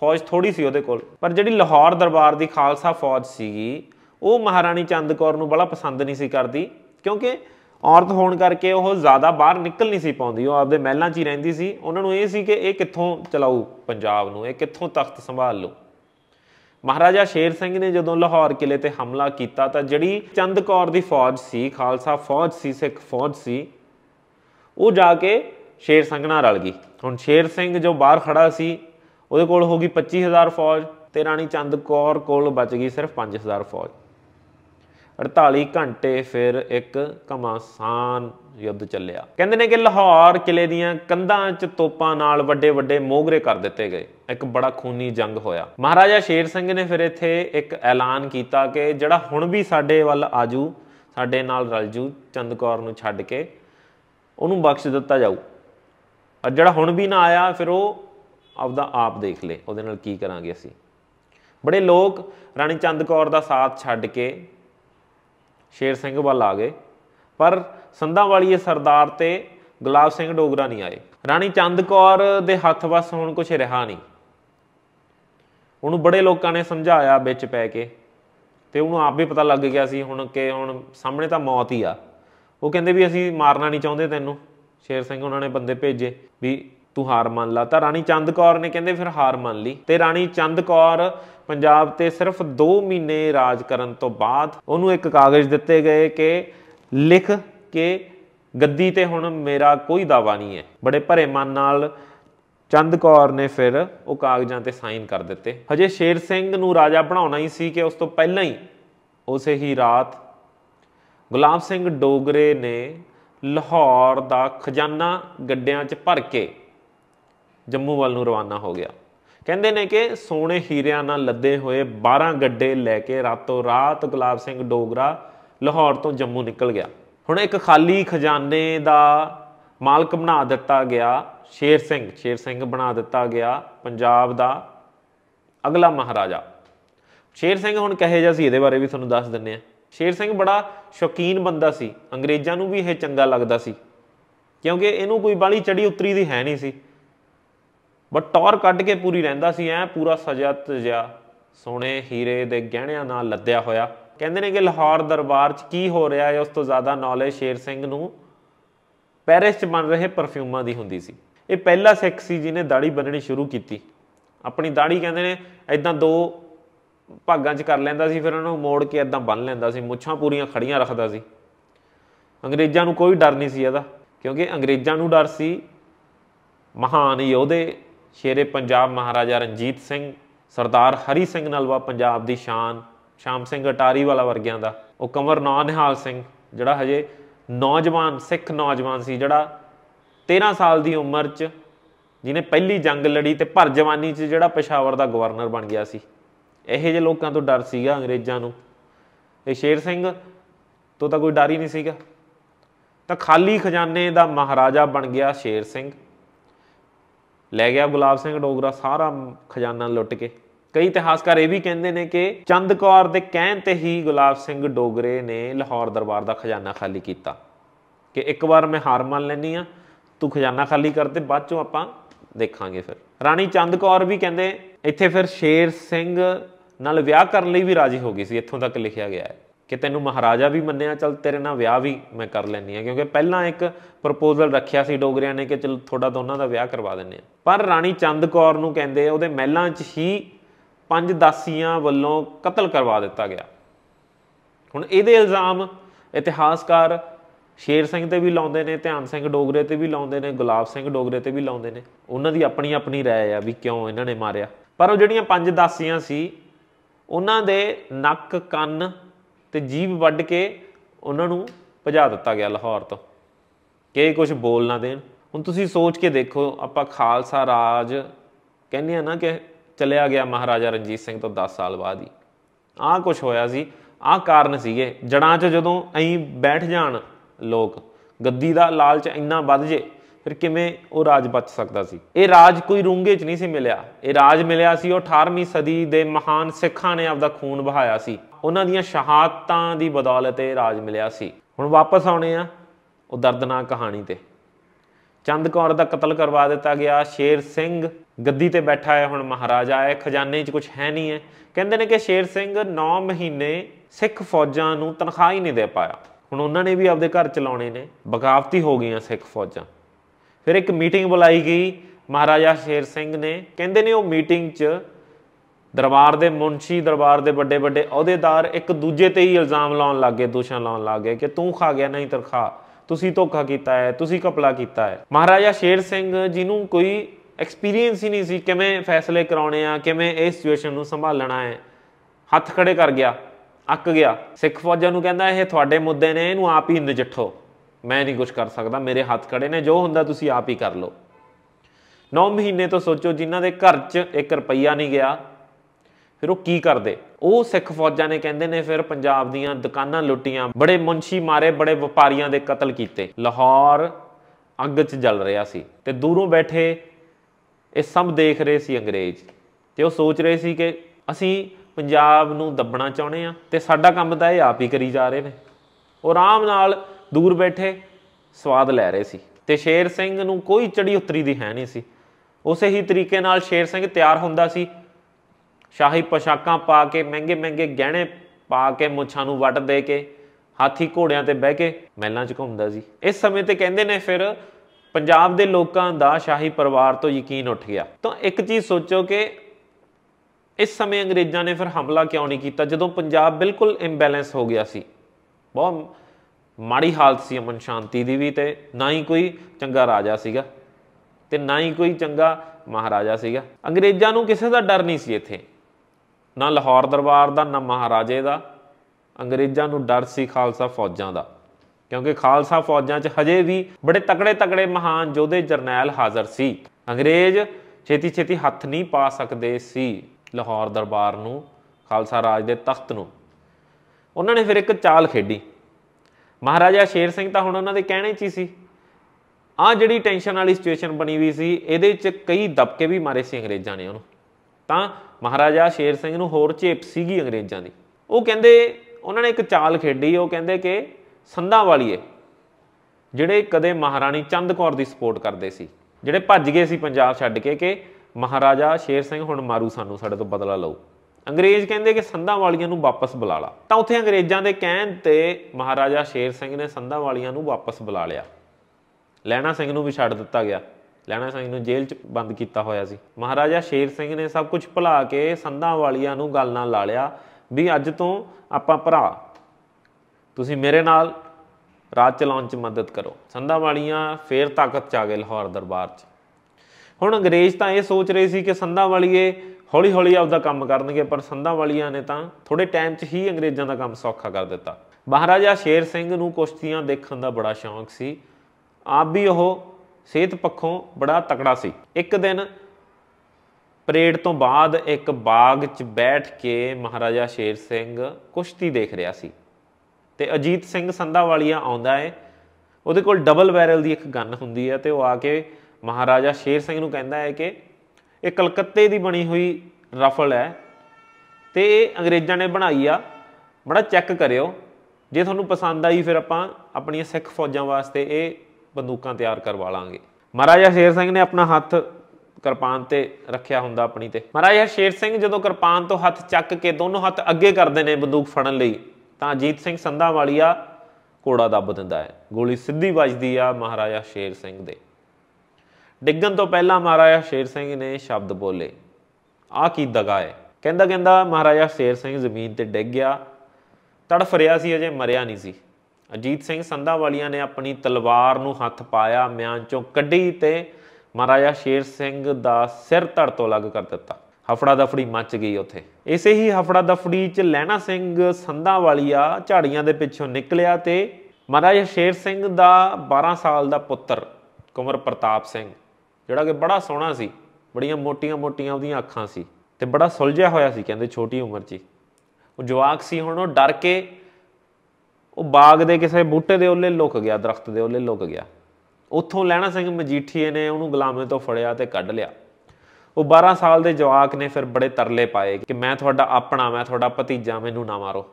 ਫੌਜ ਥੋੜੀ ਸੀ ਉਹਦੇ ਕੋਲ ਪਰ ਜਿਹੜੀ ਲਾਹੌਰ ਦਰਬਾਰ ਦੀ ਖਾਲਸਾ ਫੌਜ ਸੀਗੀ ਉਹ ਮਹਾਰਾਣੀ ਚੰਦ ਕੌਰ ਨੂੰ ਬੜਾ ਪਸੰਦ ਨਹੀਂ ਸੀ ਕਰਦੀ ਕਿਉਂਕਿ ਔਰਤ ਹੋਣ ਕਰਕੇ ਉਹ ਜ਼ਿਆਦਾ ਬਾਹਰ ਨਿਕਲ ਨਹੀਂ ਸੀ ਪਾਉਂਦੀ ਉਹ ਆਪਦੇ ਮਹਿਲਾਂ 'ਚ ਹੀ ਰਹਿੰਦੀ ਸੀ ਉਹਨਾਂ ਨੂੰ ਇਹ ਸੀ ਕਿ ਇਹ ਕਿੱਥੋਂ ਚਲਾਉ ਪੰਜਾਬ ਨੂੰ ਇਹ ਕਿੱਥੋਂ ਤਖਤ ਸੰਭਾਲ ਲੂ ਮਹਾਰਾਜਾ ਸ਼ੇਰ ਸਿੰਘ ਨੇ ਜਦੋਂ ਲਾਹੌਰ ਕਿਲੇ ਤੇ ਹਮਲਾ ਕੀਤਾ ਤਾਂ ਜਿਹੜੀ ਚੰਦ ਕੌਰ ਦੀ ਫੌਜ ਸੀ ਖਾਲਸਾ ਫੌਜ ਸੀ ਸਿੱਖ ਫੌਜ ਸੀ ਉਹ ਜਾ ਕੇ ਸ਼ੇਰ ਸਿੰਘ ਨਾਲ ਰਲ ਗਈ ਹੁਣ ਸ਼ੇਰ ਸਿੰਘ ਜੋ ਬਾਹਰ ਖੜਾ ਸੀ ਉਹਦੇ ਕੋਲ ਹੋ ਗਈ 25000 ਫੌਜ ਤੇ ਰਾਣੀ ਚੰਦ ਕੌਰ ਕੋਲ ਬਚ ਗਈ ਸਿਰਫ 5000 ਫੌਜ 48 ਘੰਟੇ ਫਿਰ ਇੱਕ ਕਮਾਸਾਨ ਯੁੱਧ ਚੱਲਿਆ ਕਹਿੰਦੇ ਨੇ ਕਿ ਲਾਹੌਰ ਕਿਲੇ ਦੀਆਂ ਕੰਧਾਂ 'ਚ ਤੋਪਾਂ ਨਾਲ ਵੱਡੇ ਵੱਡੇ ਮੋਗਰੇ ਕਰ ਦਿੱਤੇ ਗਏ ਇੱਕ ਬੜਾ ਖੂਨੀ ਜੰਗ ਹੋਇਆ ਮਹਾਰਾਜਾ ਸ਼ੇਰ ਸਿੰਘ ਨੇ ਫਿਰ ਇੱਥੇ ਇੱਕ ਐਲਾਨ ਕੀਤਾ ਕਿ ਜਿਹੜਾ ਹੁਣ ਵੀ ਸਾਡੇ ਵੱਲ ਆਜੂ ਸਾਡੇ ਨਾਲ ਰਲ ਜੂ ਚੰਦਕੌਰ ਨੂੰ ਛੱਡ ਕੇ ਉਹਨੂੰ ਬਖਸ਼ ਦਿੱਤਾ ਜਾਊ ਅਰ ਜਿਹੜਾ ਹੁਣ ਵੀ ਨਾ ਆਇਆ ਫਿਰ ਉਹ ਆਪਦਾ ਆਪ ਦੇਖ ਲੇ ਉਹਦੇ ਨਾਲ ਕੀ ਕਰਾਂਗੇ ਅਸੀਂ ਬੜੇ ਲੋਕ ਰਾਣੀ ਚੰਦਕੌਰ ਦਾ ਸਾਥ ਛੱਡ ਕੇ ਸ਼ੇਰ ਸਿੰਘ ਵੱਲ ਆ ਗਏ ਪਰ ਸੰਧਾਂ ਵਾਲੀਏ ਸਰਦਾਰ ਤੇ ਗੁਲਾਬ ਸਿੰਘ ਡੋਗਰਾ ਨਹੀਂ ਆਏ ਰਾਣੀ ਚੰਦ ਕੌਰ ਦੇ ਹੱਥ ਵਸ ਹੁਣ ਕੁਝ ਰਿਹਾ ਨਹੀਂ ਉਹਨੂੰ ਬੜੇ ਲੋਕਾਂ ਨੇ ਸਮਝਾਇਆ ਵਿੱਚ ਪੈ ਕੇ ਤੇ ਉਹਨੂੰ ਆਪ ਵੀ ਪਤਾ ਲੱਗ ਗਿਆ ਸੀ ਹੁਣ ਕਿ ਹੁਣ ਸਾਹਮਣੇ ਤਾਂ ਮੌਤ ਹੀ ਆ ਉਹ ਕਹਿੰਦੇ ਵੀ ਅਸੀਂ ਮਾਰਨਾ ਨਹੀਂ ਚਾਹੁੰਦੇ ਤੈਨੂੰ ਸ਼ੇਰ ਸਿੰਘ ਉਹਨਾਂ ਨੇ ਬੰਦੇ ਭੇਜੇ ਵੀ ਤੂੰ ਹਾਰ ਮੰਨ ਲਾ ਤਾਂ ਰਾਣੀ ਚੰਦ ਕੌਰ ਨੇ ਕਹਿੰਦੇ ਫਿਰ ਹਾਰ ਮੰਨ ਲਈ ਤੇ ਰਾਣੀ ਚੰਦ ਕੌਰ ਪੰਜਾਬ ਤੇ ਸਿਰਫ 2 ਮਹੀਨੇ ਰਾਜ ਕਰਨ ਤੋਂ ਬਾਅਦ ਉਹਨੂੰ ਇੱਕ ਕਾਗਜ਼ ਦਿੱਤੇ ਗਏ ਕਿ ਲਿਖ ਕੇ ਗੱਦੀ ਤੇ ਹੁਣ ਮੇਰਾ ਕੋਈ ਦਾਵਾ ਨਹੀਂ ਹੈ ਬੜੇ ਭਰੇ ਮਨ ਨਾਲ ਚੰਦ ਕੌਰ ਨੇ ਫਿਰ ਉਹ ਕਾਗਜ਼ਾਂ ਤੇ ਸਾਈਨ ਕਰ ਦਿੱਤੇ ਹਜੇ ਸ਼ੇਰ ਸਿੰਘ ਨੂੰ ਰਾਜਾ ਬਣਾਉਣਾ ਹੀ ਸੀ ਕਿ ਉਸ ਤੋਂ ਪਹਿਲਾਂ ਹੀ ਉਸੇ ਹੀ ਰਾਤ ਗੁਲਾਬ ਸਿੰਘ ਡੋਗਰੇ ਨੇ ਲਾਹੌਰ ਦਾ ਖਜ਼ਾਨਾ ਗੱਡਿਆਂ 'ਚ ਭਰ ਕੇ ਜੰਮੂ ਵੱਲ ਨੂੰ ਰਵਾਨਾ ਹੋ ਗਿਆ ਕਹਿੰਦੇ ਨੇ ਕਿ ਸੋਨੇ ਹੀਰਿਆਂ ਨਾਲ ਲੱਦੇ ਹੋਏ 12 ਗੱਡੇ ਲੈ ਕੇ ਰਾਤੋਂ ਰਾਤ ਗੁਲਾਬ ਸਿੰਘ ਡੋਗਰਾ ਲਾਹੌਰ ਤੋਂ ਜੰਮੂ ਨਿਕਲ ਗਿਆ ਹੁਣ ਇੱਕ ਖਾਲੀ ਖਜ਼ਾਨੇ ਦਾ ਮਾਲਕ ਬਣਾ ਦਿੱਤਾ ਗਿਆ ਸ਼ੇਰ ਸਿੰਘ ਸ਼ੇਰ ਸਿੰਘ ਬਣਾ ਦਿੱਤਾ ਗਿਆ ਪੰਜਾਬ ਦਾ ਅਗਲਾ ਮਹਾਰਾਜਾ ਸ਼ੇਰ ਸਿੰਘ ਹੁਣ ਕਹੇ ਜਾ ਸੀ ਇਹਦੇ ਬਾਰੇ ਵੀ ਤੁਹਾਨੂੰ ਦੱਸ ਦਿੰਨੇ ਆ ਸ਼ੇਰ ਸਿੰਘ ਬੜਾ ਸ਼ੌਕੀਨ ਬੰਦਾ ਸੀ ਅੰਗਰੇਜ਼ਾਂ ਨੂੰ ਵੀ ਇਹ ਚੰਗਾ ਲੱਗਦਾ ਸੀ ਕਿਉਂਕਿ ਇਹਨੂੰ ਕੋਈ ਬਾਲੀ ਚੜੀ ਉਤਰੀ ਦੀ ਹੈ ਨਹੀਂ ਸੀ ਬਟ ਟੌਰ ਕੱਢ ਕੇ ਪੂਰੀ ਰਹਿੰਦਾ ਸੀ ਐ ਪੂਰਾ ਸਜਤ ਤਜਿਆ ਸੋਨੇ ਹੀਰੇ ਦੇ ਗਹਿਣਿਆਂ ਨਾਲ ਲੱਦਿਆ ਹੋਇਆ ਕਹਿੰਦੇ ਨੇ ਕਿ ਲਾਹੌਰ ਦਰਬਾਰ 'ਚ ਕੀ ਹੋ ਰਿਹਾ ਹੈ ਉਸ ਤੋਂ ਜ਼ਿਆਦਾ ਨੌਲੇਜ ਸ਼ੇਰ ਸਿੰਘ ਨੂੰ ਪੈਰਿਸ 'ਚ ਬਣ ਰਹੇ ਪਰਫਿਊਮਾਂ ਦੀ ਹੁੰਦੀ ਸੀ ਇਹ ਪਹਿਲਾ ਸਿੱਖ ਸੀ ਜਿਹਨੇ ਦਾੜੀ ਬੰਨਣੀ ਸ਼ੁਰੂ ਕੀਤੀ ਆਪਣੀ ਦਾੜੀ ਕਹਿੰਦੇ ਨੇ ਐਦਾਂ ਦੋ ਭਾਗਾਂ 'ਚ ਕਰ ਲੈਂਦਾ ਸੀ ਫਿਰ ਉਹਨਾਂ ਨੂੰ ਮੋੜ ਕੇ ਐਦਾਂ ਬੰਨ ਲੈਂਦਾ ਸੀ ਮੁੱਛਾਂ ਪੂਰੀਆਂ ਖੜੀਆਂ ਰੱਖਦਾ ਸੀ ਅੰਗਰੇਜ਼ਾਂ ਨੂੰ ਕੋਈ ਡਰ ਨਹੀਂ ਸੀ ਇਹਦਾ ਕਿਉਂਕਿ ਅੰਗਰੇਜ਼ਾਂ ਨੂੰ ਡਰ ਸੀ ਮਹਾਨ ਯੋਧੇ ਸ਼ੇਰੇ ਪੰਜਾਬ ਮਹਾਰਾਜਾ ਰਣਜੀਤ ਸਿੰਘ ਸਰਦਾਰ ਹਰੀ ਸਿੰਘ ਨਲਵਾ ਪੰਜਾਬ ਦੀ ਸ਼ਾਨ ਸ਼ਾਮ ਸਿੰਘ ਅਟਾਰੀ ਵਾਲਾ ਵਰਗਿਆਂ ਦਾ ਉਹ ਕਮਰ ਨੌ ਨਿਹਾਲ ਸਿੰਘ ਜਿਹੜਾ ਹਜੇ ਨੌਜਵਾਨ ਸਿੱਖ ਨੌਜਵਾਨ ਸੀ ਜਿਹੜਾ 13 ਸਾਲ ਦੀ ਉਮਰ 'ਚ ਜਿਹਨੇ ਪਹਿਲੀ ਜੰਗ ਲੜੀ ਤੇ ਭਰ ਜਵਾਨੀ 'ਚ ਜਿਹੜਾ ਪਸ਼ਾਵਰ ਦਾ ਗਵਰਨਰ ਬਣ ਗਿਆ ਸੀ ਇਹੇ ਜੇ ਲੋਕਾਂ ਤੋਂ ਡਰ ਸੀਗਾ ਅੰਗਰੇਜ਼ਾਂ ਨੂੰ ਇਹ ਸ਼ੇਰ ਸਿੰਘ ਤੋਂ ਤਾਂ ਕੋਈ ਡਰ ਹੀ ਨਹੀਂ ਸੀਗਾ ਤਾਂ ਖਾਲੀ ਖਜ਼ਾਨੇ ਦਾ ਮਹਾਰਾਜਾ ਬਣ ਗਿਆ ਸ਼ੇਰ ਸਿੰਘ ਲੈ ਗਿਆ ਗੁਲਾਬ ਸਿੰਘ ਡੋਗਰਾ ਸਾਰਾ ਖਜ਼ਾਨਾ ਲੁੱਟ ਕੇ ਕਈ ਇਤਿਹਾਸਕਾਰ ਇਹ ਵੀ ਕਹਿੰਦੇ ਨੇ ਕਿ ਚੰਦ ਕੌਰ ਦੇ ਕਹਿਣ ਤੇ ਹੀ ਗੁਲਾਬ ਸਿੰਘ ਡੋਗਰੇ ਨੇ ਲਾਹੌਰ ਦਰਬਾਰ ਦਾ ਖਜ਼ਾਨਾ ਖਾਲੀ ਕੀਤਾ ਕਿ ਇੱਕ ਵਾਰ ਮੈਂ ਹਾਰ ਮੰਨ ਲੈਣੀ ਆ ਤੂੰ ਖਜ਼ਾਨਾ ਖਾਲੀ ਕਰ ਤੇ ਬਾਅਦ ਚੋਂ ਆਪਾਂ ਦੇਖਾਂਗੇ ਫਿਰ ਰਾਣੀ ਚੰਦ ਕੌਰ ਵੀ ਕਹਿੰਦੇ ਇੱਥੇ ਫਿਰ ਸ਼ੇਰ ਸਿੰਘ ਨਾਲ ਵਿਆਹ ਕਰਨ ਲਈ ਵੀ ਰਾਜੀ ਹੋ ਗਈ ਸੀ ਇੱਥੋਂ ਤੱਕ ਲਿਖਿਆ ਗਿਆ ਹੈ ਕਿ ਤੈਨੂੰ ਮਹਾਰਾਜਾ ਵੀ ਮੰਨਿਆ ਚਲ ਤੇਰੇ ਨਾਲ ਵਿਆਹ ਵੀ ਮੈਂ ਕਰ ਲੈਣੀ ਆ ਕਿਉਂਕਿ ਪਹਿਲਾਂ ਇੱਕ ਪ੍ਰਪੋਜ਼ਲ ਰੱਖਿਆ ਸੀ ਡੋਗਰਿਆਂ ਨੇ ਕਿ ਚਲ ਤੁਹਾਡਾ ਦੋਨਾਂ ਦਾ ਵਿਆਹ ਕਰਵਾ ਦਿੰਨੇ ਆ ਪਰ ਰਾਣੀ ਚੰਦ ਕੌਰ ਨੂੰ ਕਹਿੰਦੇ ਉਹਦੇ ਮਹਿਲਾਂ 'ਚ ਹੀ ਪੰਜ ਦਾਸੀਆਂ ਵੱਲੋਂ ਕਤਲ ਕਰਵਾ ਦਿੱਤਾ ਗਿਆ ਹੁਣ ਇਹਦੇ ਇਲਜ਼ਾਮ ਇਤਿਹਾਸਕਾਰ ਸ਼ੇਰ ਸਿੰਘ ਤੇ ਵੀ ਲਾਉਂਦੇ ਨੇ ਧਿਆਨ ਸਿੰਘ ਡੋਗਰੇ ਤੇ ਵੀ ਲਾਉਂਦੇ ਨੇ ਗੁਲਾਬ ਸਿੰਘ ਡੋਗਰੇ ਤੇ ਵੀ ਲਾਉਂਦੇ ਨੇ ਉਹਨਾਂ ਦੀ ਆਪਣੀ ਆਪਣੀ رائے ਆ ਵੀ ਕਿਉਂ ਇਹਨਾਂ ਨੇ ਮਾਰਿਆ ਪਰ ਉਹ ਜਿਹੜੀਆਂ ਪੰਜ ਦਾਸੀਆਂ ਸੀ ਉਹਨਾਂ ਦੇ ਨੱਕ ਕੰਨ ਤੇ ਜੀਬ ਵੱਢ ਕੇ ਉਹਨਾਂ ਨੂੰ ਭਜਾ ਦਿੱਤਾ ਗਿਆ ਲਾਹੌਰ ਤੋਂ ਕਿ ਕੁਝ ਬੋਲ ਨਾ ਦੇਣ ਹੁਣ ਤੁਸੀਂ ਸੋਚ ਕੇ ਦੇਖੋ ਆਪਾਂ ਖਾਲਸਾ ਰਾਜ ਕਹਿੰਦੇ ਆ ਨਾ ਕਿ ਚਲਿਆ ਗਿਆ ਮਹਾਰਾਜਾ ਰਣਜੀਤ ਸਿੰਘ ਤੋਂ 10 ਸਾਲ ਬਾਅਦ ਹੀ ਆਹ ਕੁਝ ਹੋਇਆ ਸੀ ਆਹ ਕਾਰਨ ਸੀਗੇ ਜੜਾਂ 'ਚ ਜਦੋਂ ਐਂ ਬੈਠ ਜਾਣ ਲੋਕ ਗੱਦੀ ਦਾ ਲਾਲਚ ਇੰਨਾ ਵੱਧ ਜੇ ਫਿਰ ਕਿਵੇਂ ਉਹ ਰਾਜ ਬਚ ਸਕਦਾ ਸੀ ਇਹ ਰਾਜ ਕੋਈ ਰੂੰਗੇ 'ਚ ਨਹੀਂ ਸੀ ਮਿਲਿਆ ਇਹ ਰਾਜ ਮਿਲਿਆ ਸੀ ਉਹ 18ਵੀਂ ਸਦੀ ਦੇ ਮਹਾਨ ਸਿੱਖਾਂ ਨੇ ਆਪਦਾ ਖੂਨ ਬਹਾਇਆ ਸੀ ਉਹਨਾਂ ਦੀਆਂ ਸ਼ਹਾਦਤਾਂ ਦੀ ਬਦੌਲਤ ਇਹ ਰਾਜ ਮਿਲਿਆ ਸੀ ਹੁਣ ਵਾਪਸ ਆਉਣੇ ਆ ਉਹ ਦਰਦਨਾਕ ਕਹਾਣੀ ਤੇ ਚੰਦ ਕੌਰ ਦਾ ਕਤਲ ਕਰਵਾ ਦਿੱਤਾ ਗਿਆ ਸ਼ੇਰ ਸਿੰਘ ਗੱਦੀ ਤੇ ਬੈਠਾ ਹੈ ਹੁਣ ਮਹਾਰਾਜਾ ਹੈ ਖਜ਼ਾਨੇ 'ਚ ਕੁਝ ਹੈ ਨਹੀਂ ਹੈ ਕਹਿੰਦੇ ਨੇ ਕਿ ਸ਼ੇਰ ਸਿੰਘ 9 ਮਹੀਨੇ ਸਿੱਖ ਫੌਜਾਂ ਨੂੰ ਤਨਖਾਹ ਹੀ ਨਹੀਂ ਦੇ ਪਾਇਆ ਹੁਣ ਉਹਨਾਂ ਨੇ ਵੀ ਆਪਦੇ ਘਰ ਚਲਾਉਣੇ ਨੇ ਬਗਾਵਤੀ ਹੋ ਗਈਆਂ ਸਿੱਖ ਫੌਜਾਂ ਫਿਰ ਇੱਕ ਮੀਟਿੰਗ ਬੁਲਾਈ ਗਈ ਮਹਾਰਾਜਾ ਸ਼ੇਰ ਸਿੰਘ ਨੇ ਕਹਿੰਦੇ ਨੇ ਉਹ ਮੀਟਿੰਗ 'ਚ ਦਰਬਾਰ ਦੇ ਮੁਨਸ਼ੀ ਦਰਬਾਰ ਦੇ ਵੱਡੇ ਵੱਡੇ ਅਹੁਦੇਦਾਰ ਇੱਕ ਦੂਜੇ ਤੇ ਹੀ ਇਲਜ਼ਾਮ ਲਾਉਣ ਲੱਗੇ ਦੋਸ਼ਾਂ ਲਾਉਣ ਲੱਗੇ ਕਿ ਤੂੰ ਖਾ ਗਿਆ ਨਹੀਂ ਤਰਖਾ ਤੁਸੀਂ ਧੋਖਾ ਕੀਤਾ ਹੈ ਤੁਸੀਂ ਕਪਲਾ ਕੀਤਾ ਹੈ ਮਹਾਰਾਜਾ ਸ਼ੇਰ ਸਿੰਘ ਜਿਹਨੂੰ ਕੋਈ ਐਕਸਪੀਰੀਅੰਸ ਹੀ ਨਹੀਂ ਸੀ ਕਿਵੇਂ ਫੈਸਲੇ ਕਰਾਉਣੇ ਆ ਕਿਵੇਂ ਇਹ ਸਿਚੁਏਸ਼ਨ ਨੂੰ ਸੰਭਾਲਣਾ ਹੈ ਹੱਥ ਖੜੇ ਕਰ ਗਿਆ ਅੱਕ ਗਿਆ ਸਿੱਖ ਫੌਜਾਂ ਨੂੰ ਕਹਿੰਦਾ ਇਹ ਤੁਹਾਡੇ ਮੁੱਦੇ ਨੇ ਇਹਨੂੰ ਆਪ ਹੀ ਨਜਿੱਠੋ ਮੈਂ ਨਹੀਂ ਕੁਝ ਕਰ ਸਕਦਾ ਮੇਰੇ ਹੱਥ ਖੜੇ ਨੇ ਜੋ ਹੁੰਦਾ ਤੁਸੀਂ ਆਪ ਹੀ ਕਰ ਲਓ 9 ਮਹੀਨੇ ਤੋਂ ਸੋਚੋ ਜਿਨ੍ਹਾਂ ਦੇ ਘਰ 'ਚ 1 ਰੁਪਈਆ ਨਹੀਂ ਗਿਆ ਫਿਰ ਉਹ ਕੀ ਕਰਦੇ ਉਹ ਸਿੱਖ ਫੌਜਾਂ ਨੇ ਕਹਿੰਦੇ ਨੇ ਫਿਰ ਪੰਜਾਬ ਦੀਆਂ ਦੁਕਾਨਾਂ ਲੁੱਟੀਆਂ ਬੜੇ ਮੁੰਸ਼ੀ ਮਾਰੇ ਬੜੇ ਵਪਾਰੀਆਂ ਦੇ ਕਤਲ ਕੀਤੇ ਲਾਹੌਰ ਅੱਗ 'ਚ ਜਲ ਰਿਹਾ ਸੀ ਤੇ ਦੂਰੋਂ ਬੈਠੇ ਇਹ ਸਭ ਦੇਖ ਰਹੇ ਸੀ ਅੰਗਰੇਜ਼ ਤੇ ਉਹ ਸੋਚ ਰਹੇ ਸੀ ਕਿ ਅਸੀਂ ਪੰਜਾਬ ਨੂੰ ਦੱਬਣਾ ਚਾਹੁੰਦੇ ਆ ਤੇ ਸਾਡਾ ਕੰਮ ਤਾਂ ਇਹ ਆਪ ਹੀ ਕਰੀ ਜਾ ਰਹੇ ਨੇ ਉਹ ਆਰਾਮ ਨਾਲ ਦੂਰ ਬੈਠੇ ਸਵਾਦ ਲੈ ਰਹੇ ਸੀ ਤੇ ਸ਼ੇਰ ਸਿੰਘ ਨੂੰ ਕੋਈ ਚੜੀ ਉਤਰੀ ਦੀ ਹੈ ਨਹੀਂ ਸੀ ਉਸੇ ਹੀ ਤਰੀਕੇ ਨਾਲ ਸ਼ੇਰ ਸਿੰਘ ਤਿਆਰ ਹੁੰਦਾ ਸੀ ਸ਼ਾਹੀ ਪੋਸ਼ਾਕਾਂ ਪਾ ਕੇ ਮਹਿੰਗੇ ਮਹਿੰਗੇ ਗਹਿਣੇ ਪਾ ਕੇ ਮੁੱਛਾਂ ਨੂੰ ਵੱਟ ਦੇ ਕੇ ਹਾਥੀ ਘੋੜਿਆਂ ਤੇ ਬਹਿ ਕੇ ਮਹਿਲਾਂ 'ਚ ਘੁੰਮਦਾ ਸੀ ਇਸ ਸਮੇਂ ਤੇ ਕਹਿੰਦੇ ਨੇ ਫਿਰ ਪੰਜਾਬ ਦੇ ਲੋਕਾਂ ਦਾ ਸ਼ਾਹੀ ਪਰਿਵਾਰ ਤੋਂ ਯਕੀਨ ਉੱਠ ਗਿਆ ਤਾਂ ਇੱਕ ਚੀਜ਼ ਸੋਚੋ ਕਿ ਇਸ ਸਮੇਂ ਅੰਗਰੇਜ਼ਾਂ ਨੇ ਫਿਰ ਹਮਲਾ ਕਿਉਂ ਨਹੀਂ ਕੀਤਾ ਜਦੋਂ ਪੰਜਾਬ ਬਿਲਕੁਲ ਇੰਬੈਲੈਂਸ ਹੋ ਗਿਆ ਸੀ ਬਹੁਤ ਮਾੜੀ ਹਾਲਤ ਸੀ ਅਮਨ ਸ਼ਾਂਤੀ ਦੀ ਵੀ ਤੇ ਨਾ ਹੀ ਕੋਈ ਚੰਗਾ ਰਾਜਾ ਸੀਗਾ ਤੇ ਨਾ ਹੀ ਕੋਈ ਚੰਗਾ ਮਹਾਰਾਜਾ ਸੀਗਾ ਅੰਗਰੇਜ਼ਾਂ ਨੂੰ ਕਿਸੇ ਦਾ ਡਰ ਨਹੀਂ ਸੀ ਇੱਥੇ ਨਾ ਲਾਹੌਰ ਦਰਬਾਰ ਦਾ ਨਾ ਮਹਾਰਾਜੇ ਦਾ ਅੰਗਰੇਜ਼ਾਂ ਨੂੰ ਡਰ ਸੀ ਖਾਲਸਾ ਫੌਜਾਂ ਦਾ ਕਿਉਂਕਿ ਖਾਲਸਾ ਫੌਜਾਂ 'ਚ ਹਜੇ ਵੀ ਬੜੇ ਤਕੜੇ ਤਕੜੇ ਮਹਾਨ ਯੋਧੇ ਜਰਨੈਲ ਹਾਜ਼ਰ ਸੀ ਅੰਗਰੇਜ਼ ਛੇਤੀ ਛੇਤੀ ਹੱਥ ਨਹੀਂ ਪਾ ਸਕਦੇ ਸੀ ਲਾਹੌਰ ਦਰਬਾਰ ਨੂੰ ਖਾਲਸਾ ਰਾਜ ਦੇ ਤਖਤ ਨੂੰ ਉਹਨਾਂ ਨੇ ਫਿਰ ਇੱਕ ਚਾਲ ਖੇਡੀ ਮਹਾਰਾਜਾ ਸ਼ੇਰ ਸਿੰਘ ਤਾਂ ਹੁਣ ਉਹਨਾਂ ਦੇ ਕਹਿਣੇ 'ਚ ਹੀ ਸੀ ਆ ਜਿਹੜੀ ਟੈਨਸ਼ਨ ਵਾਲੀ ਸਿਚੁਏਸ਼ਨ ਬਣੀ ਹੋਈ ਸੀ ਇਹਦੇ 'ਚ ਕਈ ਦਬਕੇ ਵੀ ਮਾਰੇ ਸੀ ਅੰਗਰੇਜ਼ਾਂ ਨੇ ਉਹਨੂੰ ਤਾਂ ਮਹਾਰਾਜਾ ਸ਼ੇਰ ਸਿੰਘ ਨੂੰ ਹੋਰ ਝੇਪ ਸੀਗੀ ਅੰਗਰੇਜ਼ਾਂ ਦੀ ਉਹ ਕਹਿੰਦੇ ਉਹਨਾਂ ਨੇ ਇੱਕ ਚਾਲ ਖੇਡੀ ਉਹ ਕਹਿੰਦੇ ਕਿ ਸੰਧਾਂ ਵਾਲੀਏ ਜਿਹੜੇ ਕਦੇ ਮਹਾਰਾਣੀ ਚੰਦ ਕੌਰ ਦੀ ਸਪੋਰਟ ਕਰਦੇ ਸੀ ਜਿਹੜੇ ਭੱਜ ਗਏ ਸੀ ਪੰਜਾਬ ਛੱਡ ਕੇ ਕਿ ਮਹਾਰਾਜਾ ਸ਼ੇਰ ਸਿੰਘ ਹੁਣ ਮਾਰੂ ਸਾਨੂੰ ਸਾਡੇ ਤੋਂ ਬਦਲਾ ਲਓ ਅੰਗਰੇਜ਼ ਕਹਿੰਦੇ ਕਿ ਸੰਧਾਂ ਵਾਲੀਆਂ ਨੂੰ ਵਾਪਸ ਬੁਲਾ ਲਾ ਤਾਂ ਉੱਥੇ ਅੰਗਰੇਜ਼ਾਂ ਦੇ ਕਹਿਣ ਤੇ ਮਹਾਰਾਜਾ ਸ਼ੇਰ ਸਿੰਘ ਨੇ ਸੰਧਾਂ ਵਾਲੀਆਂ ਨੂੰ ਵਾਪਸ ਬੁਲਾ ਲਿਆ ਲੈਣਾ ਸਿੰਘ ਨੂੰ ਵੀ ਛੱਡ ਦਿੱਤਾ ਗਿਆ ਲੈਣਾ ਸਿੰਘ ਨੂੰ ਜੇਲ੍ਹ 'ਚ ਬੰਦ ਕੀਤਾ ਹੋਇਆ ਸੀ ਮਹਾਰਾਜਾ ਸ਼ੇਰ ਸਿੰਘ ਨੇ ਸਭ ਕੁਝ ਭੁਲਾ ਕੇ ਸੰਧਾਂ ਵਾਲੀਆਂ ਨੂੰ ਗੱਲ ਨਾਲ ਲਾ ਲਿਆ ਵੀ ਅੱਜ ਤੋਂ ਆਪਾਂ ਭਰਾ ਤੁਸੀਂ ਮੇਰੇ ਨਾਲ ਰਾਜ ਚਲਾਉਣ 'ਚ ਮਦਦ ਕਰੋ ਸੰਧਾਂ ਵਾਲੀਆਂ ਫੇਰ ਤਾਕਤ 'ਚ ਆ ਗਏ ਲਾਹੌਰ ਦਰਬਾਰ 'ਚ ਹੁਣ ਅੰਗਰੇਜ਼ ਤਾਂ ਇਹ ਸੋਚ ਰਹੇ ਸੀ ਕਿ ਸੰਧਾਂ ਵਾਲੀਏ ਹੌਲੀ-ਹੌਲੀ ਆਪਦਾ ਕੰਮ ਕਰਨਗੇ ਪਰ ਸੰਧਾਂ ਵਾਲੀਆਂ ਨੇ ਤਾਂ ਥੋੜੇ ਟਾਈਮ 'ਚ ਹੀ ਅੰਗਰੇਜ਼ਾਂ ਦਾ ਕੰਮ ਸੌਖਾ ਕਰ ਦਿੱਤਾ ਮਹਾਰਾਜਾ ਸ਼ੇਰ ਸਿੰਘ ਨੂੰ ਕੁਸ਼ਤੀਆਂ ਦੇਖਣ ਦਾ ਬੜਾ ਸ਼ੌਂਕ ਸੀ ਆਪ ਵੀ ਉਹ ਸਿਹਤ ਪੱਖੋਂ ਬੜਾ ਤਕੜਾ ਸੀ ਇੱਕ ਦਿਨ ਪਰੇਡ ਤੋਂ ਬਾਅਦ ਇੱਕ ਬਾਗ 'ਚ ਬੈਠ ਕੇ ਮਹਾਰਾਜਾ ਸ਼ੇਰ ਸਿੰਘ ਕੁਸ਼ਤੀ ਦੇਖ ਰਿਹਾ ਸੀ ਤੇ ਅਜੀਤ ਸਿੰਘ ਸੰਧਾ ਵਾਲੀਆ ਆਉਂਦਾ ਹੈ ਉਹਦੇ ਕੋਲ ਡਬਲ ਬੈਰਲ ਦੀ ਇੱਕ ਗਨ ਹੁੰਦੀ ਹੈ ਤੇ ਉਹ ਆ ਕੇ ਮਹਾਰਾਜਾ ਸ਼ੇਰ ਸਿੰਘ ਨੂੰ ਕਹਿੰਦਾ ਹੈ ਕਿ ਇਹ ਕਲਕੱਤੇ ਦੀ ਬਣੀ ਹੋਈ ਰਫਲ ਹੈ ਤੇ ਇਹ ਅੰਗਰੇਜ਼ਾਂ ਨੇ ਬਣਾਈ ਆ ਬੜਾ ਚੈੱਕ ਕਰਿਓ ਜੇ ਤੁਹਾਨੂੰ ਪਸੰਦ ਆਈ ਫਿਰ ਆਪਾਂ ਆਪਣੀਆਂ ਸਿੱਖ ਫੌਜਾਂ ਵਾਸਤੇ ਇਹ ਬੰਦੂਕਾਂ ਤਿਆਰ ਕਰਵਾ ਲਾਂਗੇ ਮਹਾਰਾਜਾ ਸ਼ੇਰ ਸਿੰਘ ਨੇ ਆਪਣਾ ਹੱਥ ਕਿਰਪਾਨ ਤੇ ਰੱਖਿਆ ਹੁੰਦਾ ਆਪਣੀ ਤੇ ਮਹਾਰਾਜਾ ਸ਼ੇਰ ਸਿੰਘ ਜਦੋਂ ਕਿਰਪਾਨ ਤੋਂ ਹੱਥ ਚੱਕ ਕੇ ਦੋਨੋਂ ਹੱਥ ਅੱਗੇ ਕਰਦੇ ਨੇ ਬੰਦੂਕ ਫੜਨ ਲਈ ਤਾਂ ਅਜੀਤ ਸਿੰਘ ਸੰਧਾ ਵਾਲੀਆ ਕੋੜਾ ਦੱਬ ਦਿੰਦਾ ਹੈ ਗੋਲੀ ਸਿੱਧੀ ਵੱਜਦੀ ਆ ਮਹਾਰਾਜਾ ਸ਼ੇਰ ਸਿੰਘ ਦੇ ਡਿੱਗਣ ਤੋਂ ਪਹਿਲਾਂ ਮਹਾਰਾਜਾ ਸ਼ੇਰ ਸਿੰਘ ਨੇ ਸ਼ਬਦ ਬੋਲੇ ਆ ਕੀ ਦਗਾ ਹੈ ਕਹਿੰਦਾ ਕਹਿੰਦਾ ਮਹਾਰਾਜਾ ਸ਼ੇਰ ਸਿੰਘ ਜ਼ਮੀਨ ਤੇ ਡਿੱਗ ਗਿਆ ਤੜਫ ਰਿਹਾ ਸੀ ਅਜੇ ਮਰਿਆ ਨਹੀਂ ਸੀ ਅਜੀਤ ਸਿੰਘ ਸੰਧਾਵਾਲੀਆਂ ਨੇ ਆਪਣੀ ਤਲਵਾਰ ਨੂੰ ਹੱਥ ਪਾਇਆ ਮਿਆਂ ਚੋਂ ਕੱਢੀ ਤੇ ਮਹਾਰਾਜਾ ਸ਼ੇਰ ਸਿੰਘ ਦਾ ਸਿਰ ਧੜ ਤੋਂ ਅਲੱਗ ਕਰ ਦਿੱਤਾ ਹਫੜਾ ਦਫੜੀ ਮੱਚ ਗਈ ਉੱਥੇ ਇਸੇ ਹੀ ਹਫੜਾ ਦਫੜੀ 'ਚ ਲੈਣਾ ਸਿੰਘ ਸੰਧਾਵਾਲੀਆ ਝਾੜੀਆਂ ਦੇ ਪਿੱਛੋਂ ਨਿਕਲਿਆ ਤੇ ਮਹਾਰਾਜਾ ਸ਼ੇਰ ਸਿੰਘ ਦਾ 12 ਸਾਲ ਦਾ ਪੁੱਤਰ ਕੁਮਰ ਪ੍ਰਤਾਪ ਸਿੰਘ ਜਿਹੜਾ ਕਿ ਬੜਾ ਸੋਹਣਾ ਸੀ ਬੜੀਆਂ ਮੋਟੀਆਂ-ਮੋਟੀਆਂ ਉਹਦੀਆਂ ਅੱਖਾਂ ਸੀ ਤੇ ਬੜਾ ਸੁਲਝਿਆ ਹੋਇਆ ਸੀ ਕਹਿੰਦੇ ਛੋਟੀ ਉਮਰ 'ਚ ਉਹ ਜਵਾਕ ਸੀ ਹੁਣ ਉਹ ਡਰ ਕੇ ਉਹ ਬਾਗ ਦੇ ਕਿਸੇ ਬੂਟੇ ਦੇ ਉੱਲੇ ਲੁਕ ਗਿਆ ਦਰਖਤ ਦੇ ਉੱਲੇ ਲੁਕ ਗਿਆ ਉੱਥੋਂ ਲੈਣਾ ਸਿੰਘ ਮਜੀਠੀਏ ਨੇ ਉਹਨੂੰ ਗੁਲਾਮੇ ਤੋਂ ਫੜਿਆ ਤੇ ਕੱਢ ਲਿਆ ਉਹ 12 ਸਾਲ ਦੇ ਜਵਾਕ ਨੇ ਫਿਰ ਬੜੇ ਤਰਲੇ ਪਾਏ ਕਿ ਮੈਂ ਤੁਹਾਡਾ ਆਪਣਾ ਮੈਂ ਤੁਹਾਡਾ ਭਤੀਜਾ ਮੈਨੂੰ ਨਾ ਮਾਰੋ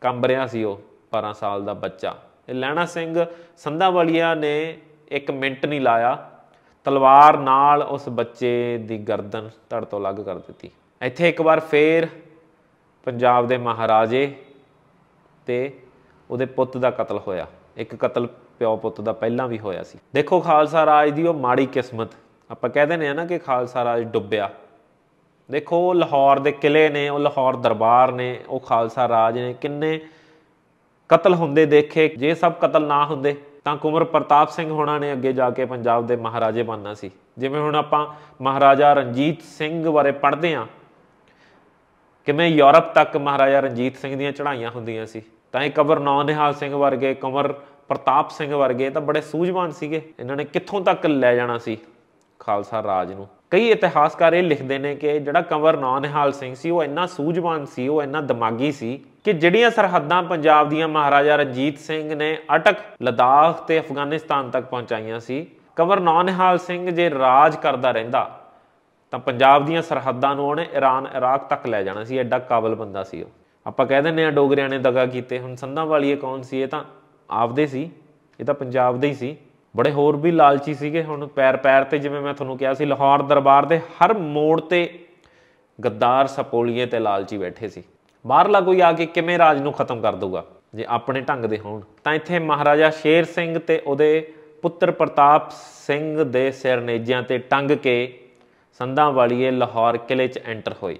ਕੰਬ ਰਿਆ ਸੀ ਉਹ 12 ਸਾਲ ਦਾ ਬੱਚਾ ਇਹ ਲੈਣਾ ਸਿੰਘ ਸੰਧਾਵਾਲੀਆ ਨੇ ਇੱਕ ਮਿੰਟ ਨਹੀਂ ਲਾਇਆ ਤਲਵਾਰ ਨਾਲ ਉਸ ਬੱਚੇ ਦੀ ਗਰਦਨ ਧੜ ਤੋਂ ਅਲੱਗ ਕਰ ਦਿੱਤੀ ਇੱਥੇ ਇੱਕ ਵਾਰ ਫੇਰ ਪੰਜਾਬ ਦੇ ਮਹਾਰਾਜੇ ਤੇ ਉਹਦੇ ਪੁੱਤ ਦਾ ਕਤਲ ਹੋਇਆ ਇੱਕ ਕਤਲ ਪਿਓ ਪੁੱਤ ਦਾ ਪਹਿਲਾਂ ਵੀ ਹੋਇਆ ਸੀ ਦੇਖੋ ਖਾਲਸਾ ਰਾਜ ਦੀ ਉਹ ਮਾੜੀ ਕਿਸਮਤ ਆਪਾਂ ਕਹਿ ਦਿੰਦੇ ਆ ਨਾ ਕਿ ਖਾਲਸਾ ਰਾਜ ਡੁੱਬਿਆ ਦੇਖੋ ਲਾਹੌਰ ਦੇ ਕਿਲੇ ਨੇ ਉਹ ਲਾਹੌਰ ਦਰਬਾਰ ਨੇ ਉਹ ਖਾਲਸਾ ਰਾਜ ਨੇ ਕਿੰਨੇ ਕਤਲ ਹੁੰਦੇ ਦੇਖੇ ਜੇ ਸਭ ਕਤਲ ਨਾ ਹੁੰਦੇ ਤਾਂ ਕੁਮਰ ਪ੍ਰਤਾਪ ਸਿੰਘ ਹੋਣਾ ਨੇ ਅੱਗੇ ਜਾ ਕੇ ਪੰਜਾਬ ਦੇ ਮਹਾਰਾਜੇ ਬਣਨਾ ਸੀ ਜਿਵੇਂ ਹੁਣ ਆਪਾਂ ਮਹਾਰਾਜਾ ਰਣਜੀਤ ਸਿੰਘ ਬਾਰੇ ਪੜ੍ਹਦੇ ਆ ਕਿਵੇਂ ਯੂਰਪ ਤੱਕ ਮਹਾਰਾਜਾ ਰਣਜੀਤ ਸਿੰਘ ਦੀਆਂ ਚੜ੍ਹਾਈਆਂ ਹੁੰਦੀਆਂ ਸੀ ਤਾਂ ਇਹ ਕਵਰ ਨੌ ਨਿਹਾਲ ਸਿੰਘ ਵਰਗੇ ਕਮਰ ਪ੍ਰਤਾਪ ਸਿੰਘ ਵਰਗੇ ਤਾਂ ਬੜੇ ਸੂਝਵਾਨ ਸੀਗੇ ਇਹਨਾਂ ਨੇ ਕਿੱਥੋਂ ਤੱਕ ਲੈ ਜਾਣਾ ਸੀ ਖਾਲਸਾ ਰਾਜ ਨੂੰ ਕਈ ਇਤਿਹਾਸਕਾਰ ਇਹ ਲਿਖਦੇ ਨੇ ਕਿ ਜਿਹੜਾ ਕੰਵਰ ਨੌ ਨਿਹਾਲ ਸਿੰਘ ਸੀ ਉਹ ਇੰਨਾ ਸੂਝਵਾਨ ਸੀ ਉਹ ਇੰਨਾ ਦਿਮਾਗੀ ਸੀ ਕਿ ਜਿਹੜੀਆਂ ਸਰਹੱਦਾਂ ਪੰਜਾਬ ਦੀਆਂ ਮਹਾਰਾਜਾ ਰਣਜੀਤ ਸਿੰਘ ਨੇ ਅਟਕ ਲਦਾਖ ਤੇ ਅਫਗਾਨਿਸਤਾਨ ਤੱਕ ਪਹੁੰਚਾਈਆਂ ਸੀ ਕੰਵਰ ਨੌ ਨਿਹਾਲ ਸਿੰਘ ਜੇ ਰਾਜ ਕਰਦਾ ਰਹਿੰਦਾ ਤਾਂ ਪੰਜਾਬ ਦੀਆਂ ਸਰਹੱਦਾਂ ਨੂੰ ਉਹਨੇ ਈਰਾਨ ਇਰਾਕ ਤੱਕ ਲੈ ਜਾਣਾ ਸੀ ਐਡਾ ਕਾਬਲ ਬੰਦਾ ਸੀ ਉਹ ਆਪਾਂ ਕਹਿ ਦਿੰਨੇ ਆ ਡੋਗਰਿਆਂ ਨੇ ਦਗਾ ਕੀਤੇ ਹੁਣ ਸੰਧਾਂ ਵਾਲੀਏ ਕੌਣ ਸੀ ਇਹ ਤਾਂ ਆਪਦੇ ਸੀ ਇਹ ਤਾਂ ਪੰਜਾਬ ਦੇ ਹੀ ਸੀ ਬੜੇ ਹੋਰ ਵੀ ਲਾਲਚੀ ਸੀਗੇ ਹੁਣ ਪੈਰ ਪੈਰ ਤੇ ਜਿਵੇਂ ਮੈਂ ਤੁਹਾਨੂੰ ਕਿਹਾ ਸੀ ਲਾਹੌਰ ਦਰਬਾਰ ਦੇ ਹਰ ਮੋੜ ਤੇ ਗੱਦਾਰ ਸਪੋਲੀਏ ਤੇ ਲਾਲਚੀ ਬੈਠੇ ਸੀ ਬਾਹਰਲਾ ਕੋਈ ਆ ਕੇ ਕਿਵੇਂ ਰਾਜ ਨੂੰ ਖਤਮ ਕਰ ਦਊਗਾ ਜੇ ਆਪਣੇ ਢੰਗ ਦੇ ਹੋਣ ਤਾਂ ਇੱਥੇ ਮਹਾਰਾਜਾ ਸ਼ੇਰ ਸਿੰਘ ਤੇ ਉਹਦੇ ਪੁੱਤਰ ਪ੍ਰਤਾਪ ਸਿੰਘ ਦੇ ਸਿਰਨੇਜਿਆਂ ਤੇ ਟੰਗ ਕੇ ਸੰਧਾਂ ਵਾਲੀਏ ਲਾਹੌਰ ਕਿਲੇ 'ਚ ਐਂਟਰ ਹੋਏ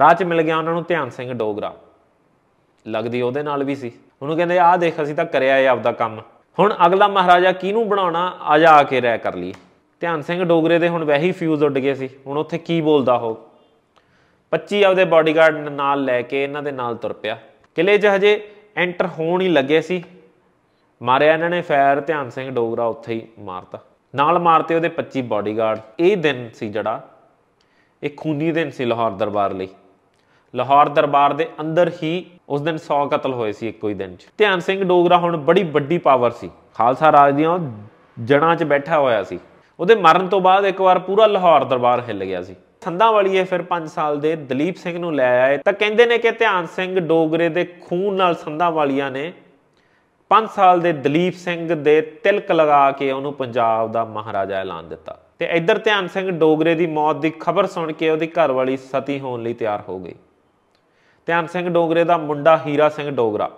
ਰਾਹ 'ਚ ਮਿਲ ਗਿਆ ਉਹਨਾਂ ਨੂੰ ਧਿਆਨ ਸਿੰਘ ਡੋਗਰਾ ਲੱਗਦੀ ਉਹਦੇ ਨਾਲ ਵੀ ਸੀ ਉਹਨੂੰ ਕਹਿੰਦੇ ਆਹ ਦੇਖ ਅਸੀਂ ਤਾਂ ਕਰਿਆ ਇਹ ਆਪਦਾ ਕੰਮ ਹੁਣ ਅਗਲਾ ਮਹਾਰਾਜਾ ਕਿਹਨੂੰ ਬਣਾਉਣਾ ਆ ਜਾ ਕੇ ਰਹਿ ਕਰ ਲਈ ਧਿਆਨ ਸਿੰਘ ਡੋਗਰੇ ਦੇ ਹੁਣ ਵੈਹੀ ਫਿਊਜ਼ ਉੱਡ ਗਏ ਸੀ ਹੁਣ ਉੱਥੇ ਕੀ ਬੋਲਦਾ ਹੋ 25 ਆਪਦੇ ਬਾਡੀਗਾਰਡ ਨਾਲ ਲੈ ਕੇ ਇਹਨਾਂ ਦੇ ਨਾਲ ਤੁਰ ਪਿਆ ਕਿਲੇ 'ਚ ਹਜੇ ਐਂਟਰ ਹੋਣ ਹੀ ਲੱਗੇ ਸੀ ਮਾਰਿਆ ਇਹਨਾਂ ਨੇ ਫੈਰ ਧਿਆਨ ਸਿੰਘ ਡੋਗਰਾ ਉੱਥੇ ਹੀ ਮਾਰਤਾ ਨਾਲ ਮਾਰਤੇ ਉਹਦੇ 25 ਬਾਡੀਗਾਰਡ ਇਹ ਦਿਨ ਸੀ ਜਿਹੜਾ ਇਹ ਖੂਨੀ ਦਿਨ ਸੀ ਲਾਹੌਰ ਦਰਬਾਰ ਲਈ ਲਾਹੌਰ ਦਰਬਾਰ ਦੇ ਅੰਦਰ ਹੀ ਉਸ ਦਿਨ 100 ਕਤਲ ਹੋਏ ਸੀ ਇੱਕੋ ਹੀ ਦਿਨ 'ਚ ਧਿਆਨ ਸਿੰਘ ਡੋਗਰਾ ਹੁਣ ਬੜੀ ਵੱਡੀ ਪਾਵਰ ਸੀ ਖਾਲਸਾ ਰਾਜ ਦੀਆਂ ਜੜਾਂ 'ਚ ਬੈਠਾ ਹੋਇਆ ਸੀ ਉਹਦੇ ਮਰਨ ਤੋਂ ਬਾਅਦ ਇੱਕ ਵਾਰ ਪੂਰਾ ਲਾਹੌਰ ਦਰਬਾਰ ਹਿੱਲ ਗਿਆ ਸੀ ਥੰਦਾ ਵਾਲੀਏ ਫਿਰ 5 ਸਾਲ ਦੇ ਦਲੀਪ ਸਿੰਘ ਨੂੰ ਲੈ ਆਏ ਤਾਂ ਕਹਿੰਦੇ ਨੇ ਕਿ ਧਿਆਨ ਸਿੰਘ ਡੋਗਰੇ ਦੇ ਖੂਨ ਨਾਲ ਸੰਧਾਂ ਵਾਲੀਆਂ ਨੇ 5 ਸਾਲ ਦੇ ਦਲੀਪ ਸਿੰਘ ਦੇ ਤਿਲਕ ਲਗਾ ਕੇ ਉਹਨੂੰ ਪੰਜਾਬ ਦਾ ਮਹਾਰਾਜਾ ਐਲਾਨ ਦਿੱਤਾ ਤੇ ਇੱਧਰ ਧਿਆਨ ਸਿੰਘ ਡੋਗਰੇ ਦੀ ਮੌਤ ਦੀ ਖਬਰ ਸੁਣ ਕੇ ਉਹਦੀ ਘਰ ਵਾਲੀ ਸਤੀ ਹੋਣ ਲਈ ਤਿਆਰ ਹੋ ਗਈ ਧਿਆਨ ਸਿੰਘ ਡੋਗਰੇ ਦਾ ਮੁੰਡਾ ਹੀਰਾ ਸਿੰਘ ਡੋਗਰਾ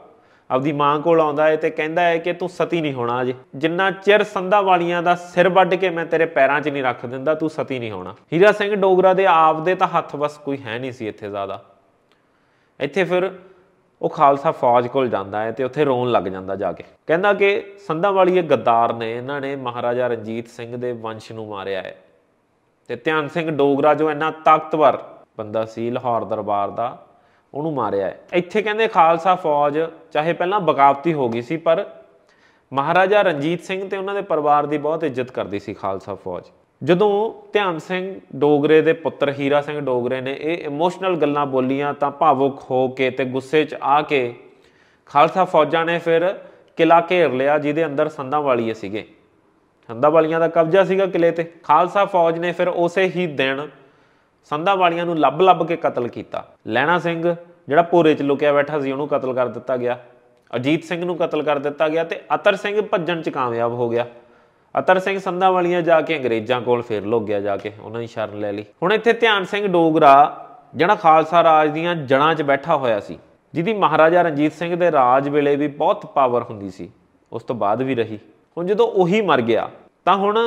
ਆਪਦੀ ਮਾਂ ਕੋਲ ਆਉਂਦਾ ਹੈ ਤੇ ਕਹਿੰਦਾ ਹੈ ਕਿ ਤੂੰ ਸਤੀ ਨਹੀਂ ਹੋਣਾ ਅਜੇ ਜਿੰਨਾ ਚਿਰ ਸੰਧਾ ਵਾਲੀਆਂ ਦਾ ਸਿਰ ਵੱਢ ਕੇ ਮੈਂ ਤੇਰੇ ਪੈਰਾਂ 'ਚ ਨਹੀਂ ਰੱਖ ਦਿੰਦਾ ਤੂੰ ਸਤੀ ਨਹੀਂ ਹੋਣਾ ਹੀਰਾ ਸਿੰਘ ਡੋਗਰਾ ਦੇ ਆਪ ਦੇ ਤਾਂ ਹੱਥ ਵਸ ਕੋਈ ਹੈ ਨਹੀਂ ਸੀ ਇੱਥੇ ਜ਼ਿਆਦਾ ਇੱਥੇ ਫਿਰ ਉਹ ਖਾਲਸਾ ਫੌਜ ਕੋਲ ਜਾਂਦਾ ਹੈ ਤੇ ਉੱਥੇ ਰੋਣ ਲੱਗ ਜਾਂਦਾ ਜਾ ਕੇ ਕਹਿੰਦਾ ਕਿ ਸੰਧਾ ਵਾਲੀ ਇਹ ਗੱਦਾਰ ਨੇ ਇਹਨਾਂ ਨੇ ਮਹਾਰਾਜਾ ਰਣਜੀਤ ਸਿੰਘ ਦੇ ਵੰਸ਼ ਨੂੰ ਮਾਰਿਆ ਹੈ ਤੇ ਧਿਆਨ ਸਿੰਘ ਡੋਗਰਾ ਜੋ ਇੰਨਾ ਤਾਕਤਵਰ ਬੰਦਾ ਸੀ ਲਾਹੌਰ ਦਰਬਾਰ ਦਾ ਉਹਨੂੰ ਮਾਰਿਆ ਇੱਥੇ ਕਹਿੰਦੇ ਖਾਲਸਾ ਫੌਜ ਚਾਹੇ ਪਹਿਲਾਂ ਬਗਾਵਤੀ ਹੋ ਗਈ ਸੀ ਪਰ ਮਹਾਰਾਜਾ ਰਣਜੀਤ ਸਿੰਘ ਤੇ ਉਹਨਾਂ ਦੇ ਪਰਿਵਾਰ ਦੀ ਬਹੁਤ ਇੱਜ਼ਤ ਕਰਦੀ ਸੀ ਖਾਲਸਾ ਫੌਜ ਜਦੋਂ ਧਿਆਨ ਸਿੰਘ ਡੋਗਰੇ ਦੇ ਪੁੱਤਰ ਹੀਰਾ ਸਿੰਘ ਡੋਗਰੇ ਨੇ ਇਹ ਇਮੋਸ਼ਨਲ ਗੱਲਾਂ ਬੋਲੀਆਂ ਤਾਂ ਭਾਵੁਕ ਹੋ ਕੇ ਤੇ ਗੁੱਸੇ 'ਚ ਆ ਕੇ ਖਾਲਸਾ ਫੌਜਾਂ ਨੇ ਫਿਰ ਕਿਲਾ ਘੇਰ ਲਿਆ ਜਿਹਦੇ ਅੰਦਰ ਸੰਧਾਂ ਵਾਲੀਏ ਸੀਗੇ ਸੰਧਾਂ ਵਾਲੀਆਂ ਦਾ ਕਬਜ਼ਾ ਸੀਗਾ ਕਿਲੇ ਤੇ ਖਾਲਸਾ ਫੌਜ ਨੇ ਫਿਰ ਉਸੇ ਹੀ ਦਿਨ ਸੰਧਾ ਵਾਲੀਆਂ ਨੂੰ ਲੱਭ-ਲੱਭ ਕੇ ਕਤਲ ਕੀਤਾ ਲੈਣਾ ਸਿੰਘ ਜਿਹੜਾ ਪੂਰੇ 'ਚ ਲੁਕਿਆ ਬੈਠਾ ਸੀ ਉਹਨੂੰ ਕਤਲ ਕਰ ਦਿੱਤਾ ਗਿਆ ਅਜੀਤ ਸਿੰਘ ਨੂੰ ਕਤਲ ਕਰ ਦਿੱਤਾ ਗਿਆ ਤੇ ਅਤਰ ਸਿੰਘ ਭੱਜਣ 'ਚ ਕਾਮਯਾਬ ਹੋ ਗਿਆ ਅਤਰ ਸਿੰਘ ਸੰਧਾ ਵਾਲੀਆਂ ਜਾ ਕੇ ਅੰਗਰੇਜ਼ਾਂ ਕੋਲ ਫੇਰ ਲੁਕ ਗਿਆ ਜਾ ਕੇ ਉਹਨਾਂ ਦੀ ਸ਼ਰਨ ਲੈ ਲਈ ਹੁਣ ਇੱਥੇ ਧਿਆਨ ਸਿੰਘ ਡੋਗਰਾ ਜਿਹੜਾ ਖਾਲਸਾ ਰਾਜ ਦੀਆਂ ਜੜਾਂ 'ਚ ਬੈਠਾ ਹੋਇਆ ਸੀ ਜਿਹਦੀ ਮਹਾਰਾਜਾ ਰਣਜੀਤ ਸਿੰਘ ਦੇ ਰਾਜ ਵੇਲੇ ਵੀ ਬਹੁਤ ਪਾਵਰ ਹੁੰਦੀ ਸੀ ਉਸ ਤੋਂ ਬਾਅਦ ਵੀ ਰਹੀ ਹੁਣ ਜਦੋਂ ਉਹੀ ਮਰ ਗਿਆ ਤਾਂ ਹੁਣ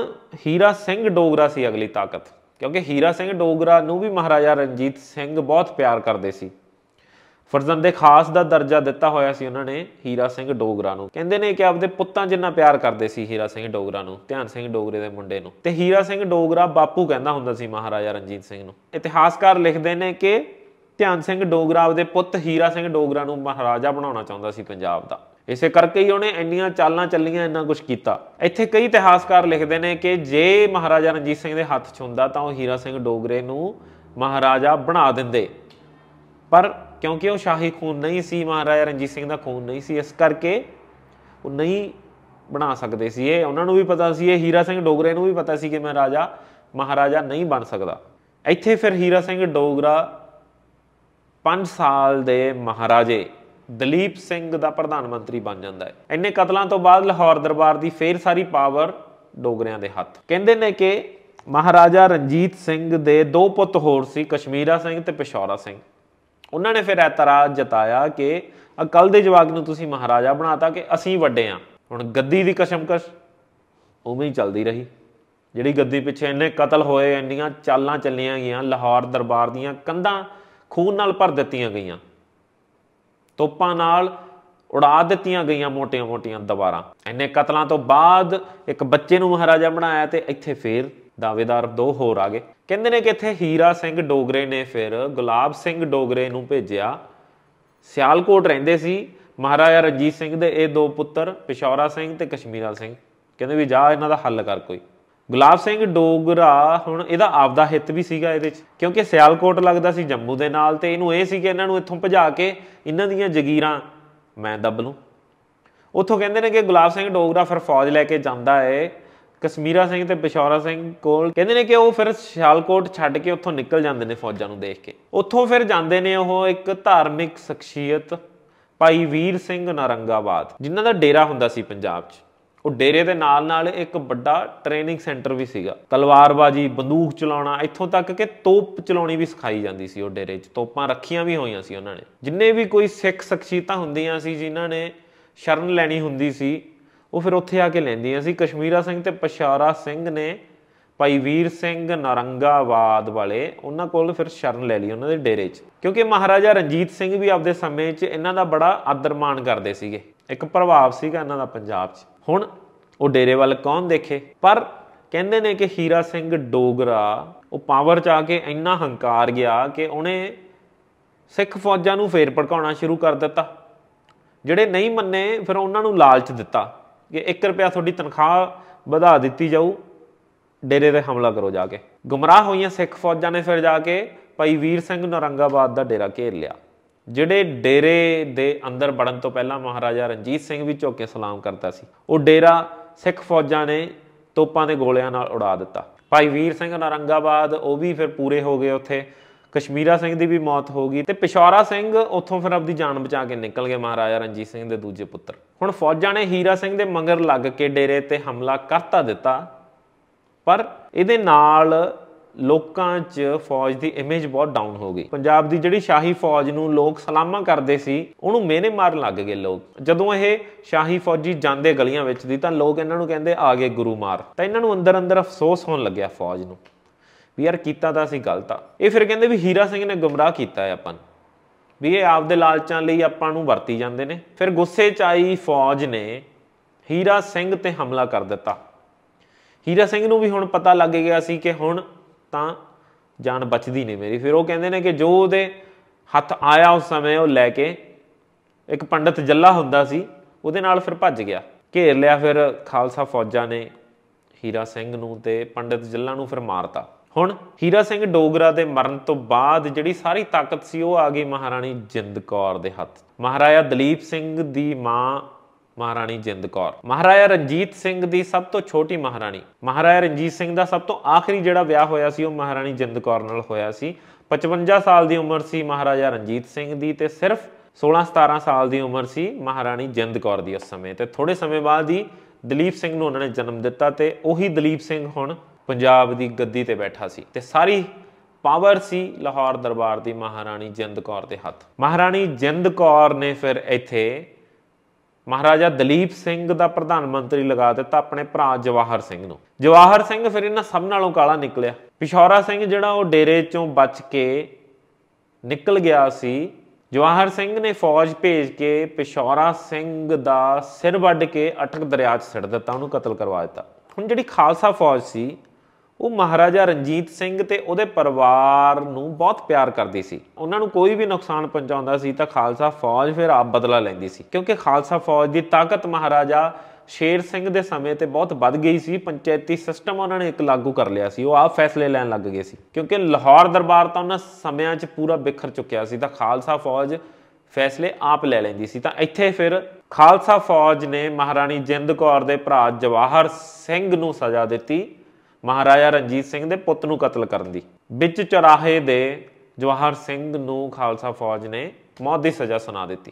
ਹੀਰਾ ਸਿੰਘ ਡੋਗਰਾ ਸੀ ਅਗਲੀ ਤਾਕਤ ਕਿਉਂਕਿ ਹੀਰਾ ਸਿੰਘ ਡੋਗਰਾ ਨੂੰ ਵੀ ਮਹਾਰਾਜਾ ਰਣਜੀਤ ਸਿੰਘ ਬਹੁਤ ਪਿਆਰ ਕਰਦੇ ਸੀ ਫਰਜ਼ੰਦ ਦੇ ਖਾਸ ਦਾ ਦਰਜਾ ਦਿੱਤਾ ਹੋਇਆ ਸੀ ਉਹਨਾਂ ਨੇ ਹੀਰਾ ਸਿੰਘ ਡੋਗਰਾ ਨੂੰ ਕਹਿੰਦੇ ਨੇ ਕਿ ਆਪਦੇ ਪੁੱਤਾਂ ਜਿੰਨਾ ਪਿਆਰ ਕਰਦੇ ਸੀ ਹੀਰਾ ਸਿੰਘ ਡੋਗਰਾ ਨੂੰ ਧਿਆਨ ਸਿੰਘ ਡੋਗਰੇ ਦੇ ਮੁੰਡੇ ਨੂੰ ਤੇ ਹੀਰਾ ਸਿੰਘ ਡੋਗਰਾ ਬਾਪੂ ਕਹਿੰਦਾ ਹੁੰਦਾ ਸੀ ਮਹਾਰਾਜਾ ਰਣਜੀਤ ਸਿੰਘ ਨੂੰ ਇਤਿਹਾਸਕਾਰ ਲਿਖਦੇ ਨੇ ਕਿ ਧਿਆਨ ਸਿੰਘ ਡੋਗਰਾ ਆਪਦੇ ਪੁੱਤ ਹੀਰਾ ਸਿੰਘ ਡੋਗਰਾ ਨੂੰ ਮਹਾਰਾਜਾ ਬਣਾਉਣਾ ਚਾਹੁੰਦਾ ਸੀ ਪੰਜਾਬ ਦਾ ਇਸੇ ਕਰਕੇ ਹੀ ਉਹਨੇ ਇੰਨੀਆਂ ਚਾਲਾਂ ਚੱਲੀਆਂ ਇੰਨਾ ਕੁਝ ਕੀਤਾ ਇੱਥੇ ਕਈ ਇਤਿਹਾਸਕਾਰ ਲਿਖਦੇ ਨੇ ਕਿ ਜੇ ਮਹਾਰਾਜਾ ਰਣਜੀਤ ਸਿੰਘ ਦੇ ਹੱਥ 'ਚ ਹੁੰਦਾ ਤਾਂ ਉਹ ਹੀਰਾ ਸਿੰਘ ਡੋਗਰੇ ਨੂੰ ਮਹਾਰਾਜਾ ਬਣਾ ਦਿੰਦੇ ਪਰ ਕਿਉਂਕਿ ਉਹ ਸ਼ਾਹੀ ਖੂਨ ਨਹੀਂ ਸੀ ਮਹਾਰਾਜਾ ਰਣਜੀਤ ਸਿੰਘ ਦਾ ਖੂਨ ਨਹੀਂ ਸੀ ਇਸ ਕਰਕੇ ਉਹ ਨਹੀਂ ਬਣਾ ਸਕਦੇ ਸੀ ਇਹ ਉਹਨਾਂ ਨੂੰ ਵੀ ਪਤਾ ਸੀ ਇਹ ਹੀਰਾ ਸਿੰਘ ਡੋਗਰੇ ਨੂੰ ਵੀ ਪਤਾ ਸੀ ਕਿ ਮੈਂ ਰਾਜਾ ਮਹਾਰਾਜਾ ਨਹੀਂ ਬਣ ਸਕਦਾ ਇੱਥੇ ਫਿਰ ਹੀਰਾ ਸਿੰਘ ਡੋਗਰਾ 5 ਸਾਲ ਦੇ ਮਹਾਰਾਜੇ ਦਲੀਪ ਸਿੰਘ ਦਾ ਪ੍ਰਧਾਨ ਮੰਤਰੀ ਬਣ ਜਾਂਦਾ ਹੈ ਇੰਨੇ ਕਤਲਾਂ ਤੋਂ ਬਾਅਦ ਲਾਹੌਰ ਦਰਬਾਰ ਦੀ ਫੇਰ ਸਾਰੀ ਪਾਵਰ ਡੋਗਰਿਆਂ ਦੇ ਹੱਥ ਕਹਿੰਦੇ ਨੇ ਕਿ ਮਹਾਰਾਜਾ ਰਣਜੀਤ ਸਿੰਘ ਦੇ ਦੋ ਪੁੱਤ ਹੋਰ ਸੀ ਕਸ਼ਮੀਰਾ ਸਿੰਘ ਤੇ ਪਿਸ਼ੌਰਾ ਸਿੰਘ ਉਹਨਾਂ ਨੇ ਫਿਰ ਇਤਰਾਜ਼ ਜਤਾਇਆ ਕਿ ਅਕਲ ਦੇ ਜਵਾਗ ਨੂੰ ਤੁਸੀਂ ਮਹਾਰਾਜਾ ਬਣਾਤਾ ਕਿ ਅਸੀਂ ਵੱਡੇ ਆ ਹੁਣ ਗੱਦੀ ਦੀ ਕਸ਼ਮਕਸ਼ ਉਵੇਂ ਹੀ ਚੱਲਦੀ ਰਹੀ ਜਿਹੜੀ ਗੱਦੀ ਪਿੱਛੇ ਇੰਨੇ ਕਤਲ ਹੋਏ ਇੰਨੀਆਂ ਚਾਲਾਂ ਚੱਲੀਆਂ ਗਈਆਂ ਲਾਹੌਰ ਦਰਬਾਰ ਦੀਆਂ ਕੰਧਾਂ ਖੂਨ ਨਾਲ ਭਰ ਦਿੱਤੀਆਂ ਗਈਆਂ ਤੋਪਾਂ ਨਾਲ ਉਡਾ ਦਿੱਤੀਆਂ ਗਈਆਂ ਮੋਟੀਆਂ-ਮੋਟੀਆਂ ਦਵਾਰਾਂ ਐਨੇ ਕਤਲਾਂ ਤੋਂ ਬਾਅਦ ਇੱਕ ਬੱਚੇ ਨੂੰ ਮਹਾਰਾਜਾ ਬਣਾਇਆ ਤੇ ਇੱਥੇ ਫੇਰ ਦਾਵੇਦਾਰ ਦੋ ਹੋਰ ਆ ਗਏ ਕਹਿੰਦੇ ਨੇ ਕਿ ਇੱਥੇ ਹੀਰਾ ਸਿੰਘ ਡੋਗਰੇ ਨੇ ਫਿਰ ਗੁਲਾਬ ਸਿੰਘ ਡੋਗਰੇ ਨੂੰ ਭੇਜਿਆ ਸਿਆਲਕੋਟ ਰਹਿੰਦੇ ਸੀ ਮਹਾਰਾਜਾ ਰਜੀਤ ਸਿੰਘ ਦੇ ਇਹ ਦੋ ਪੁੱਤਰ ਪਿਸ਼ੌਰਾ ਸਿੰਘ ਤੇ ਕਸ਼ਮੀਰਾ ਸਿੰਘ ਕਹਿੰਦੇ ਵੀ ਜਾ ਇਹਨਾਂ ਦਾ ਹੱਲ ਕਰ ਕੋਈ ਗੁਲਾਬ ਸਿੰਘ ਡੋਗਰਾ ਹੁਣ ਇਹਦਾ ਆਪਦਾ ਹਿੱਤ ਵੀ ਸੀਗਾ ਇਹਦੇ 'ਚ ਕਿਉਂਕਿ ਸਿਆਲਕੋਟ ਲੱਗਦਾ ਸੀ ਜੰਮੂ ਦੇ ਨਾਲ ਤੇ ਇਹਨੂੰ ਇਹ ਸੀ ਕਿ ਇਹਨਾਂ ਨੂੰ ਇੱਥੋਂ ਭਜਾ ਕੇ ਇਹਨਾਂ ਦੀਆਂ ਜਗੀਰਾਂ ਮੈਂ ਦੱਬ ਲੂੰ ਉੱਥੋਂ ਕਹਿੰਦੇ ਨੇ ਕਿ ਗੁਲਾਬ ਸਿੰਘ ਡੋਗਰਾ ਫਿਰ ਫੌਜ ਲੈ ਕੇ ਜਾਂਦਾ ਏ ਕਸ਼ਮੀਰਾ ਸਿੰਘ ਤੇ ਪਿਸ਼ੌਰਾ ਸਿੰਘ ਕੋਲ ਕਹਿੰਦੇ ਨੇ ਕਿ ਉਹ ਫਿਰ ਸਿਆਲਕੋਟ ਛੱਡ ਕੇ ਉੱਥੋਂ ਨਿਕਲ ਜਾਂਦੇ ਨੇ ਫੌਜਾਂ ਨੂੰ ਦੇਖ ਕੇ ਉੱਥੋਂ ਫਿਰ ਜਾਂਦੇ ਨੇ ਉਹ ਇੱਕ ਧਾਰਮਿਕ ਸ਼ਖਸੀਅਤ ਭਾਈ ਵੀਰ ਸਿੰਘ ਨਰੰਗਾਬਾਦ ਜਿਨ੍ਹਾਂ ਦਾ ਡੇਰਾ ਹੁੰਦਾ ਸੀ ਪੰਜਾਬ 'ਚ ਉਹ ਡੇਰੇ ਦੇ ਨਾਲ-ਨਾਲ ਇੱਕ ਵੱਡਾ ਟ੍ਰੇਨਿੰਗ ਸੈਂਟਰ ਵੀ ਸੀਗਾ ਤਲਵਾਰਬਾਜ਼ੀ ਬੰਦੂਕ ਚਲਾਉਣਾ ਇੱਥੋਂ ਤੱਕ ਕਿ ਤੋਪ ਚਲਾਉਣੀ ਵੀ ਸਿਖਾਈ ਜਾਂਦੀ ਸੀ ਉਹ ਡੇਰੇ 'ਚ ਤੋਪਾਂ ਰੱਖੀਆਂ ਵੀ ਹੋਈਆਂ ਸੀ ਉਹਨਾਂ ਨੇ ਜਿੰਨੇ ਵੀ ਕੋਈ ਸਿੱਖ ਸਖਸ਼ੀਤਾ ਹੁੰਦੀਆਂ ਸੀ ਜਿਨ੍ਹਾਂ ਨੇ ਸ਼ਰਨ ਲੈਣੀ ਹੁੰਦੀ ਸੀ ਉਹ ਫਿਰ ਉੱਥੇ ਆ ਕੇ ਲੈਂਦੀਆਂ ਸੀ ਕਸ਼ਮੀਰਾ ਸਿੰਘ ਤੇ ਪਸ਼ਾਰਾ ਸਿੰਘ ਨੇ ਭਾਈ ਵੀਰ ਸਿੰਘ ਨਰੰਗਾਵਾਦ ਵਾਲੇ ਉਹਨਾਂ ਕੋਲ ਫਿਰ ਸ਼ਰਨ ਲੈ ਲਈ ਉਹਨਾਂ ਦੇ ਡੇਰੇ 'ਚ ਕਿਉਂਕਿ ਮਹਾਰਾਜਾ ਰਣਜੀਤ ਸਿੰਘ ਵੀ ਆਪਦੇ ਸਮੇਂ 'ਚ ਇਹਨਾਂ ਦਾ ਬੜਾ ਆਦਰ ਮਾਣ ਕਰਦੇ ਸੀਗੇ ਇੱਕ ਪ੍ਰਭਾਵ ਸੀਗਾ ਇਹਨਾਂ ਦਾ ਪੰਜਾਬ 'ਚ ਹੁਣ ਉਹ ਡੇਰੇ ਵੱਲ ਕੌਣ ਦੇਖੇ ਪਰ ਕਹਿੰਦੇ ਨੇ ਕਿ ਹੀਰਾ ਸਿੰਘ ਡੋਗਰਾ ਉਹ ਪਾਵਰ ਚ ਆ ਕੇ ਇੰਨਾ ਹੰਕਾਰ ਗਿਆ ਕਿ ਉਹਨੇ ਸਿੱਖ ਫੌਜਾਂ ਨੂੰ ਫੇਰ ਭੜਕਾਉਣਾ ਸ਼ੁਰੂ ਕਰ ਦਿੱਤਾ ਜਿਹੜੇ ਨਹੀਂ ਮੰਨੇ ਫਿਰ ਉਹਨਾਂ ਨੂੰ ਲਾਲਚ ਦਿੱਤਾ ਕਿ 1 ਰੁਪਿਆ ਤੁਹਾਡੀ ਤਨਖਾਹ ਵਧਾ ਦਿੱਤੀ ਜਾਊ ਡੇਰੇ ਤੇ ਹਮਲਾ ਕਰੋ ਜਾ ਕੇ ਗੁੰਮਰਾਹ ਹੋਈਆਂ ਸਿੱਖ ਫੌਜਾਂ ਨੇ ਫਿਰ ਜਾ ਕੇ ਭਾਈ ਵੀਰ ਸਿੰਘ ਨਰੰਗਾਬਾਦ ਦਾ ਡੇਰਾ ਘੇਰ ਲਿਆ ਜਿਹੜੇ ਡੇਰੇ ਦੇ ਅੰਦਰ ਵੜਨ ਤੋਂ ਪਹਿਲਾਂ ਮਹਾਰਾਜਾ ਰਣਜੀਤ ਸਿੰਘ ਵੀ ਝੁੱਕ ਕੇ ਸਲਾਮ ਕਰਦਾ ਸੀ ਉਹ ਡੇਰਾ ਸਿੱਖ ਫੌਜਾਂ ਨੇ ਤੋਪਾਂ ਦੇ ਗੋਲਿਆਂ ਨਾਲ ਉਡਾ ਦਿੱਤਾ ਭਾਈ ਵੀਰ ਸਿੰਘ ਨਰੰਗਾਬਾਦ ਉਹ ਵੀ ਫਿਰ ਪੂਰੇ ਹੋ ਗਏ ਉੱਥੇ ਕਸ਼ਮੀਰਾ ਸਿੰਘ ਦੀ ਵੀ ਮੌਤ ਹੋ ਗਈ ਤੇ ਪਿਸ਼ੌਰਾ ਸਿੰਘ ਉੱਥੋਂ ਫਿਰ ਆਪਣੀ ਜਾਨ ਬਚਾ ਕੇ ਨਿਕਲ ਗਏ ਮਹਾਰਾਜਾ ਰਣਜੀਤ ਸਿੰਘ ਦੇ ਦੂਜੇ ਪੁੱਤਰ ਹੁਣ ਫੌਜਾਂ ਨੇ ਹੀਰਾ ਸਿੰਘ ਦੇ ਮੰਗਰ ਲੱਗ ਕੇ ਡੇਰੇ ਤੇ ਹਮਲਾ ਕਰਤਾ ਦਿੱਤਾ ਪਰ ਇਹਦੇ ਨਾਲ ਲੋਕਾਂ 'ਚ ਫੌਜ ਦੀ ਇਮੇਜ ਬਹੁਤ ਡਾਊਨ ਹੋ ਗਈ ਪੰਜਾਬ ਦੀ ਜਿਹੜੀ ਸ਼ਾਹੀ ਫੌਜ ਨੂੰ ਲੋਕ ਸਲਾਮਾਂ ਕਰਦੇ ਸੀ ਉਹਨੂੰ ਮੇਨੇ ਮਾਰਨ ਲੱਗ ਗਏ ਲੋਕ ਜਦੋਂ ਇਹ ਸ਼ਾਹੀ ਫੌਜੀ ਜਾਂਦੇ ਗਲੀਆਂ ਵਿੱਚ ਦੀ ਤਾਂ ਲੋਕ ਇਹਨਾਂ ਨੂੰ ਕਹਿੰਦੇ ਆ ਗਏ ਗੁਰੂ ਮਾਰ ਤਾਂ ਇਹਨਾਂ ਨੂੰ ਅੰਦਰ ਅੰਦਰ ਅਫਸੋਸ ਹੋਣ ਲੱਗਿਆ ਫੌਜ ਨੂੰ ਵੀ ਯਾਰ ਕੀਤਾ ਤਾਂ ਅਸੀਂ ਗਲਤ ਆ ਇਹ ਫਿਰ ਕਹਿੰਦੇ ਵੀ ਹੀਰਾ ਸਿੰਘ ਨੇ ਗੁੰਮਰਾਹ ਕੀਤਾ ਹੈ ਆਪਾਂ ਨੂੰ ਵੀ ਇਹ ਆਪਦੇ ਲਾਲਚਾਂ ਲਈ ਆਪਾਂ ਨੂੰ ਵਰਤੀ ਜਾਂਦੇ ਨੇ ਫਿਰ ਗੁੱਸੇ 'ਚ ਆਈ ਫੌਜ ਨੇ ਹੀਰਾ ਸਿੰਘ ਤੇ ਹਮਲਾ ਕਰ ਦਿੱਤਾ ਹੀਰਾ ਸਿੰਘ ਨੂੰ ਵੀ ਹੁਣ ਪਤਾ ਲੱਗ ਗਿਆ ਸੀ ਕਿ ਹੁਣ ਤਾਂ ਜਾਨ ਬਚਦੀ ਨਹੀਂ ਮੇਰੀ ਫਿਰ ਉਹ ਕਹਿੰਦੇ ਨੇ ਕਿ ਜੋ ਉਹਦੇ ਹੱਥ ਆਇਆ ਉਸ ਸਮੇਂ ਉਹ ਲੈ ਕੇ ਇੱਕ ਪੰਡਤ ਜੱਲਾ ਹੁੰਦਾ ਸੀ ਉਹਦੇ ਨਾਲ ਫਿਰ ਭੱਜ ਗਿਆ ਘੇਰ ਲਿਆ ਫਿਰ ਖਾਲਸਾ ਫੌਜਾਂ ਨੇ ਹੀਰਾ ਸਿੰਘ ਨੂੰ ਤੇ ਪੰਡਤ ਜੱਲਾ ਨੂੰ ਫਿਰ ਮਾਰਤਾ ਹੁਣ ਹੀਰਾ ਸਿੰਘ ਡੋਗਰਾ ਦੇ ਮਰਨ ਤੋਂ ਬਾਅਦ ਜਿਹੜੀ ਸਾਰੀ ਤਾਕਤ ਸੀ ਉਹ ਆ ਗਈ ਮਹਾਰਾਣੀ ਜਿੰਦ ਕੌਰ ਦੇ ਹੱਥ ਮਹਾਰਾਜਾ ਦਲੀਪ ਸਿੰਘ ਦੀ ਮਾਂ ਮਹਾਰਾਣੀ ਜਿੰਦ ਕੌਰ ਮਹਾਰਾਜਾ ਰਣਜੀਤ ਸਿੰਘ ਦੀ ਸਭ ਤੋਂ ਛੋਟੀ ਮਹਾਰਾਣੀ ਮਹਾਰਾਜਾ ਰਣਜੀਤ ਸਿੰਘ ਦਾ ਸਭ ਤੋਂ ਆਖਰੀ ਜਿਹੜਾ ਵਿਆਹ ਹੋਇਆ ਸੀ ਉਹ ਮਹਾਰਾਣੀ ਜਿੰਦ ਕੌਰ ਨਾਲ ਹੋਇਆ ਸੀ 55 ਸਾਲ ਦੀ ਉਮਰ ਸੀ ਮਹਾਰਾਜਾ ਰਣਜੀਤ ਸਿੰਘ ਦੀ ਤੇ ਸਿਰਫ 16-17 ਸਾਲ ਦੀ ਉਮਰ ਸੀ ਮਹਾਰਾਣੀ ਜਿੰਦ ਕੌਰ ਦੀ ਉਸ ਸਮੇਂ ਤੇ ਥੋੜੇ ਸਮੇਂ ਬਾਅਦ ਹੀ ਦਲੀਪ ਸਿੰਘ ਨੂੰ ਉਹਨਾਂ ਨੇ ਜਨਮ ਦਿੱਤਾ ਤੇ ਉਹੀ ਦਲੀਪ ਸਿੰਘ ਹੁਣ ਪੰਜਾਬ ਦੀ ਗੱਦੀ ਤੇ ਬੈਠਾ ਸੀ ਤੇ ਸਾਰੀ ਪਾਵਰ ਸੀ ਲਾਹੌਰ ਦਰਬਾਰ ਦੀ ਮਹਾਰਾਣੀ ਜਿੰਦ ਕੌਰ ਦੇ ਹੱਥ ਮਹਾਰਾਣੀ ਜਿੰਦ ਕੌਰ ਨੇ ਫਿਰ ਇੱਥੇ ਮਹਾਰਾਜਾ ਦਲੀਪ ਸਿੰਘ ਦਾ ਪ੍ਰਧਾਨ ਮੰਤਰੀ ਲਗਾ ਦਿੱਤਾ ਆਪਣੇ ਭਰਾ ਜਵਾਹਰ ਸਿੰਘ ਨੂੰ ਜਵਾਹਰ ਸਿੰਘ ਫਿਰ ਇਹਨਾਂ ਸਭ ਨਾਲੋਂ ਕਾਲਾ ਨਿਕਲਿਆ ਪਿਸ਼ੌਰਾ ਸਿੰਘ ਜਿਹੜਾ ਉਹ ਡੇਰੇ ਚੋਂ ਬਚ ਕੇ ਨਿਕਲ ਗਿਆ ਸੀ ਜਵਾਹਰ ਸਿੰਘ ਨੇ ਫੌਜ ਭੇਜ ਕੇ ਪਿਸ਼ੌਰਾ ਸਿੰਘ ਦਾ ਸਿਰ ਵੱਢ ਕੇ ਅਟਕ ਦਰਿਆ 'ਚ ਸਿੱਟ ਦਿੱਤਾ ਉਹਨੂੰ ਕਤਲ ਕਰਵਾ ਦਿੱਤਾ ਹੁਣ ਜਿਹੜੀ ਖਾਲਸਾ ਫੌਜ ਸੀ ਉਹ ਮਹਾਰਾਜਾ ਰਣਜੀਤ ਸਿੰਘ ਤੇ ਉਹਦੇ ਪਰਿਵਾਰ ਨੂੰ ਬਹੁਤ ਪਿਆਰ ਕਰਦੀ ਸੀ ਉਹਨਾਂ ਨੂੰ ਕੋਈ ਵੀ ਨੁਕਸਾਨ ਪਹੁੰਚਾਉਂਦਾ ਸੀ ਤਾਂ ਖਾਲਸਾ ਫੌਜ ਫਿਰ ਆਪ ਬਦਲਾ ਲੈਂਦੀ ਸੀ ਕਿਉਂਕਿ ਖਾਲਸਾ ਫੌਜ ਦੀ ਤਾਕਤ ਮਹਾਰਾਜਾ ਸ਼ੇਰ ਸਿੰਘ ਦੇ ਸਮੇਂ ਤੇ ਬਹੁਤ ਵੱਧ ਗਈ ਸੀ ਪੰਚਾਇਤੀ ਸਿਸਟਮ ਉਹਨਾਂ ਨੇ ਇੱਕ ਲਾਗੂ ਕਰ ਲਿਆ ਸੀ ਉਹ ਆਪ ਫੈਸਲੇ ਲੈਣ ਲੱਗ ਗਏ ਸੀ ਕਿਉਂਕਿ ਲਾਹੌਰ ਦਰਬਾਰ ਤਾਂ ਉਹਨਾਂ ਸਮਿਆਂ 'ਚ ਪੂਰਾ ਬਿਖਰ ਚੁੱਕਿਆ ਸੀ ਤਾਂ ਖਾਲਸਾ ਫੌਜ ਫੈਸਲੇ ਆਪ ਲੈ ਲੈਂਦੀ ਸੀ ਤਾਂ ਇੱਥੇ ਫਿਰ ਖਾਲਸਾ ਫੌਜ ਨੇ ਮਹਾਰਾਣੀ ਜਿੰਦ ਕੌਰ ਦੇ ਭਰਾ ਜਵਾਹਰ ਸਿੰਘ ਨੂੰ ਸਜ਼ਾ ਦਿੱਤੀ ਮਹਾਰਾਜਾ ਰਣਜੀਤ ਸਿੰਘ ਦੇ ਪੁੱਤ ਨੂੰ ਕਤਲ ਕਰਨ ਦੀ ਵਿੱਚ ਚੌਰਾਹੇ ਦੇ ਜਵਾਹਰ ਸਿੰਘ ਨੂੰ ਖਾਲਸਾ ਫੌਜ ਨੇ ਮੌਤ ਦੀ ਸਜ਼ਾ ਸੁਣਾ ਦਿੱਤੀ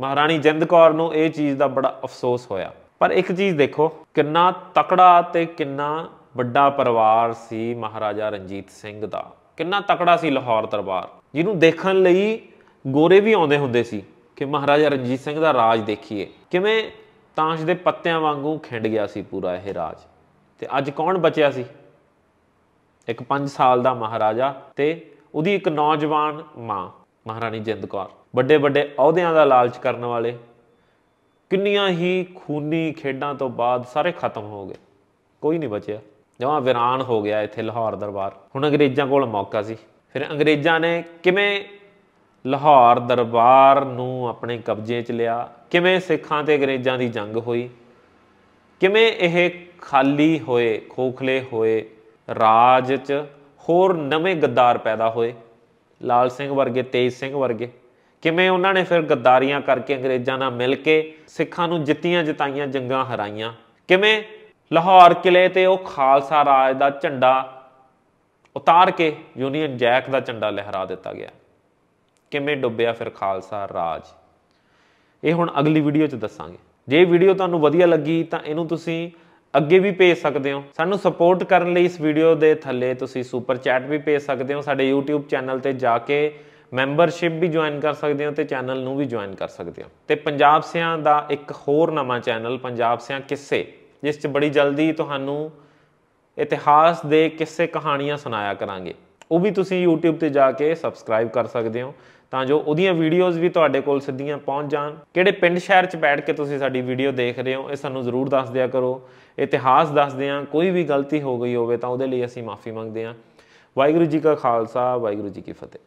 ਮਹਾਰਾਣੀ ਜਿੰਦ ਕੌਰ ਨੂੰ ਇਹ ਚੀਜ਼ ਦਾ ਬੜਾ ਅਫਸੋਸ ਹੋਇਆ ਪਰ ਇੱਕ ਚੀਜ਼ ਦੇਖੋ ਕਿੰਨਾ ਤਕੜਾ ਤੇ ਕਿੰਨਾ ਵੱਡਾ ਪਰਿਵਾਰ ਸੀ ਮਹਾਰਾਜਾ ਰਣਜੀਤ ਸਿੰਘ ਦਾ ਕਿੰਨਾ ਤਕੜਾ ਸੀ ਲਾਹੌਰ ਦਰਬਾਰ ਜਿਹਨੂੰ ਦੇਖਣ ਲਈ ਗੋਰੇ ਵੀ ਆਉਂਦੇ ਹੁੰਦੇ ਸੀ ਕਿ ਮਹਾਰਾਜਾ ਰਣਜੀਤ ਸਿੰਘ ਦਾ ਰਾਜ ਦੇਖੀਏ ਕਿਵੇਂ ਤਾਂਸ਼ ਦੇ ਪੱਤਿਆਂ ਵਾਂਗੂ ਖਿੰਡ ਗਿਆ ਸੀ ਪੂਰਾ ਇਹ ਰਾਜ ਤੇ ਅੱਜ ਕੌਣ ਬਚਿਆ ਸੀ ਇੱਕ 5 ਸਾਲ ਦਾ ਮਹਾਰਾਜਾ ਤੇ ਉਹਦੀ ਇੱਕ ਨੌਜਵਾਨ ਮਾਂ ਮਹਾਰਾਣੀ ਜਿੰਦ ਕੌਰ ਵੱਡੇ ਵੱਡੇ ਅਹੁਦਿਆਂ ਦਾ ਲਾਲਚ ਕਰਨ ਵਾਲੇ ਕਿੰਨੀਆਂ ਹੀ ਖੂਨੀ ਖੇਡਾਂ ਤੋਂ ਬਾਅਦ ਸਾਰੇ ਖਤਮ ਹੋ ਗਏ ਕੋਈ ਨਹੀਂ ਬਚਿਆ ਜਮਾ ਵਿਰਾਨ ਹੋ ਗਿਆ ਇੱਥੇ ਲਾਹੌਰ ਦਰਬਾਰ ਹੁਣ ਅੰਗਰੇਜ਼ਾਂ ਕੋਲ ਮੌਕਾ ਸੀ ਫਿਰ ਅੰਗਰੇਜ਼ਾਂ ਨੇ ਕਿਵੇਂ ਲਾਹੌਰ ਦਰਬਾਰ ਨੂੰ ਆਪਣੇ ਕਬਜ਼ੇ 'ਚ ਲਿਆ ਕਿਵੇਂ ਸਿੱਖਾਂ ਤੇ ਅੰਗਰੇਜ਼ਾਂ ਦੀ ਜੰਗ ਹੋਈ ਕਿਵੇਂ ਇਹ ਖਾਲੀ ਹੋਏ ਖੋਖਲੇ ਹੋਏ ਰਾਜ 'ਚ ਹੋਰ ਨਵੇਂ ਗੱਦਾਰ ਪੈਦਾ ਹੋਏ ਲਾਲ ਸਿੰਘ ਵਰਗੇ ਤੇਜ ਸਿੰਘ ਵਰਗੇ ਕਿਵੇਂ ਉਹਨਾਂ ਨੇ ਫਿਰ ਗੱਦਾਰੀਆਂ ਕਰਕੇ ਅੰਗਰੇਜ਼ਾਂ ਨਾਲ ਮਿਲ ਕੇ ਸਿੱਖਾਂ ਨੂੰ ਜਿੱਤੀਆਂ ਜਿਤਾਈਆਂ ਜੰਗਾਂ ਹਰਾਈਆਂ ਕਿਵੇਂ ਲਾਹੌਰ ਕਿਲੇ ਤੇ ਉਹ ਖਾਲਸਾ ਰਾਜ ਦਾ ਝੰਡਾ ਉਤਾਰ ਕੇ ਯੂਨੀਅਨ ਜੈਕ ਦਾ ਝੰਡਾ ਲਹਿਰਾ ਦਿੱਤਾ ਗਿਆ ਕਿਵੇਂ ਡੁੱਬਿਆ ਫਿਰ ਖਾਲਸਾ ਰਾਜ ਇਹ ਹੁਣ ਅਗਲੀ ਵੀਡੀਓ 'ਚ ਦੱਸਾਂਗੇ ਜੇ ਵੀਡੀਓ ਤੁਹਾਨੂੰ ਵਧੀਆ ਲੱਗੀ ਤਾਂ ਇਹਨੂੰ ਤੁਸੀਂ ਅੱਗੇ ਵੀ ਭੇਜ ਸਕਦੇ ਹੋ ਸਾਨੂੰ ਸਪੋਰਟ ਕਰਨ ਲਈ ਇਸ ਵੀਡੀਓ ਦੇ ਥੱਲੇ ਤੁਸੀਂ ਸੁਪਰ ਚੈਟ ਵੀ ਭੇਜ ਸਕਦੇ ਹੋ ਸਾਡੇ YouTube ਚੈਨਲ ਤੇ ਜਾ ਕੇ ਮੈਂਬਰਸ਼ਿਪ ਵੀ ਜੁਆਇਨ ਕਰ ਸਕਦੇ ਹੋ ਤੇ ਚੈਨਲ ਨੂੰ ਵੀ ਜੁਆਇਨ ਕਰ ਸਕਦੇ ਹੋ ਤੇ ਪੰਜਾਬ ਸਿਆਂ ਦਾ ਇੱਕ ਹੋਰ ਨਵਾਂ ਚੈਨਲ ਪੰਜਾਬ ਸਿਆਂ ਕਿੱਸੇ ਜਿਸ 'ਚ ਬੜੀ ਜਲਦੀ ਤੁਹਾਨੂੰ ਇਤਿਹਾਸ ਦੇ ਕਿੱਸੇ ਕਹਾਣੀਆਂ ਸੁਣਾਇਆ ਕਰਾਂਗੇ ਉਹ ਵੀ ਤੁਸੀਂ YouTube ਤੇ ਜਾ ਕੇ ਸਬਸਕ੍ਰਾਈਬ ਕਰ ਸਕਦੇ ਹੋ ਤਾਂ ਜੋ ਉਹਦੀਆਂ ਵੀਡੀਓਜ਼ ਵੀ ਤੁਹਾਡੇ ਕੋਲ ਸਿੱਧੀਆਂ ਪਹੁੰਚ ਜਾਣ ਕਿਹੜੇ ਪਿੰਡ ਸ਼ਹਿਰ 'ਚ ਬੈਠ ਕੇ ਤੁਸੀਂ ਸਾਡੀ ਵੀਡੀਓ ਦੇਖ ਰਹੇ ਹੋ ਇਹ ਸਾਨੂੰ ਜ਼ਰੂਰ ਦੱਸ ਦਿਆ ਕਰੋ ਇਤਿਹਾਸ ਦੱਸ ਦਿਆਂ ਕੋਈ ਵੀ ਗਲਤੀ ਹੋ ਗਈ ਹੋਵੇ ਤਾਂ ਉਹਦੇ ਲਈ ਅਸੀਂ ਮਾਫੀ ਮੰਗਦੇ ਹਾਂ ਵਾਹਿਗੁਰੂ ਜੀ ਕਾ ਖਾਲਸਾ ਵਾਹਿਗੁਰੂ ਜੀ ਕੀ ਫਤਿਹ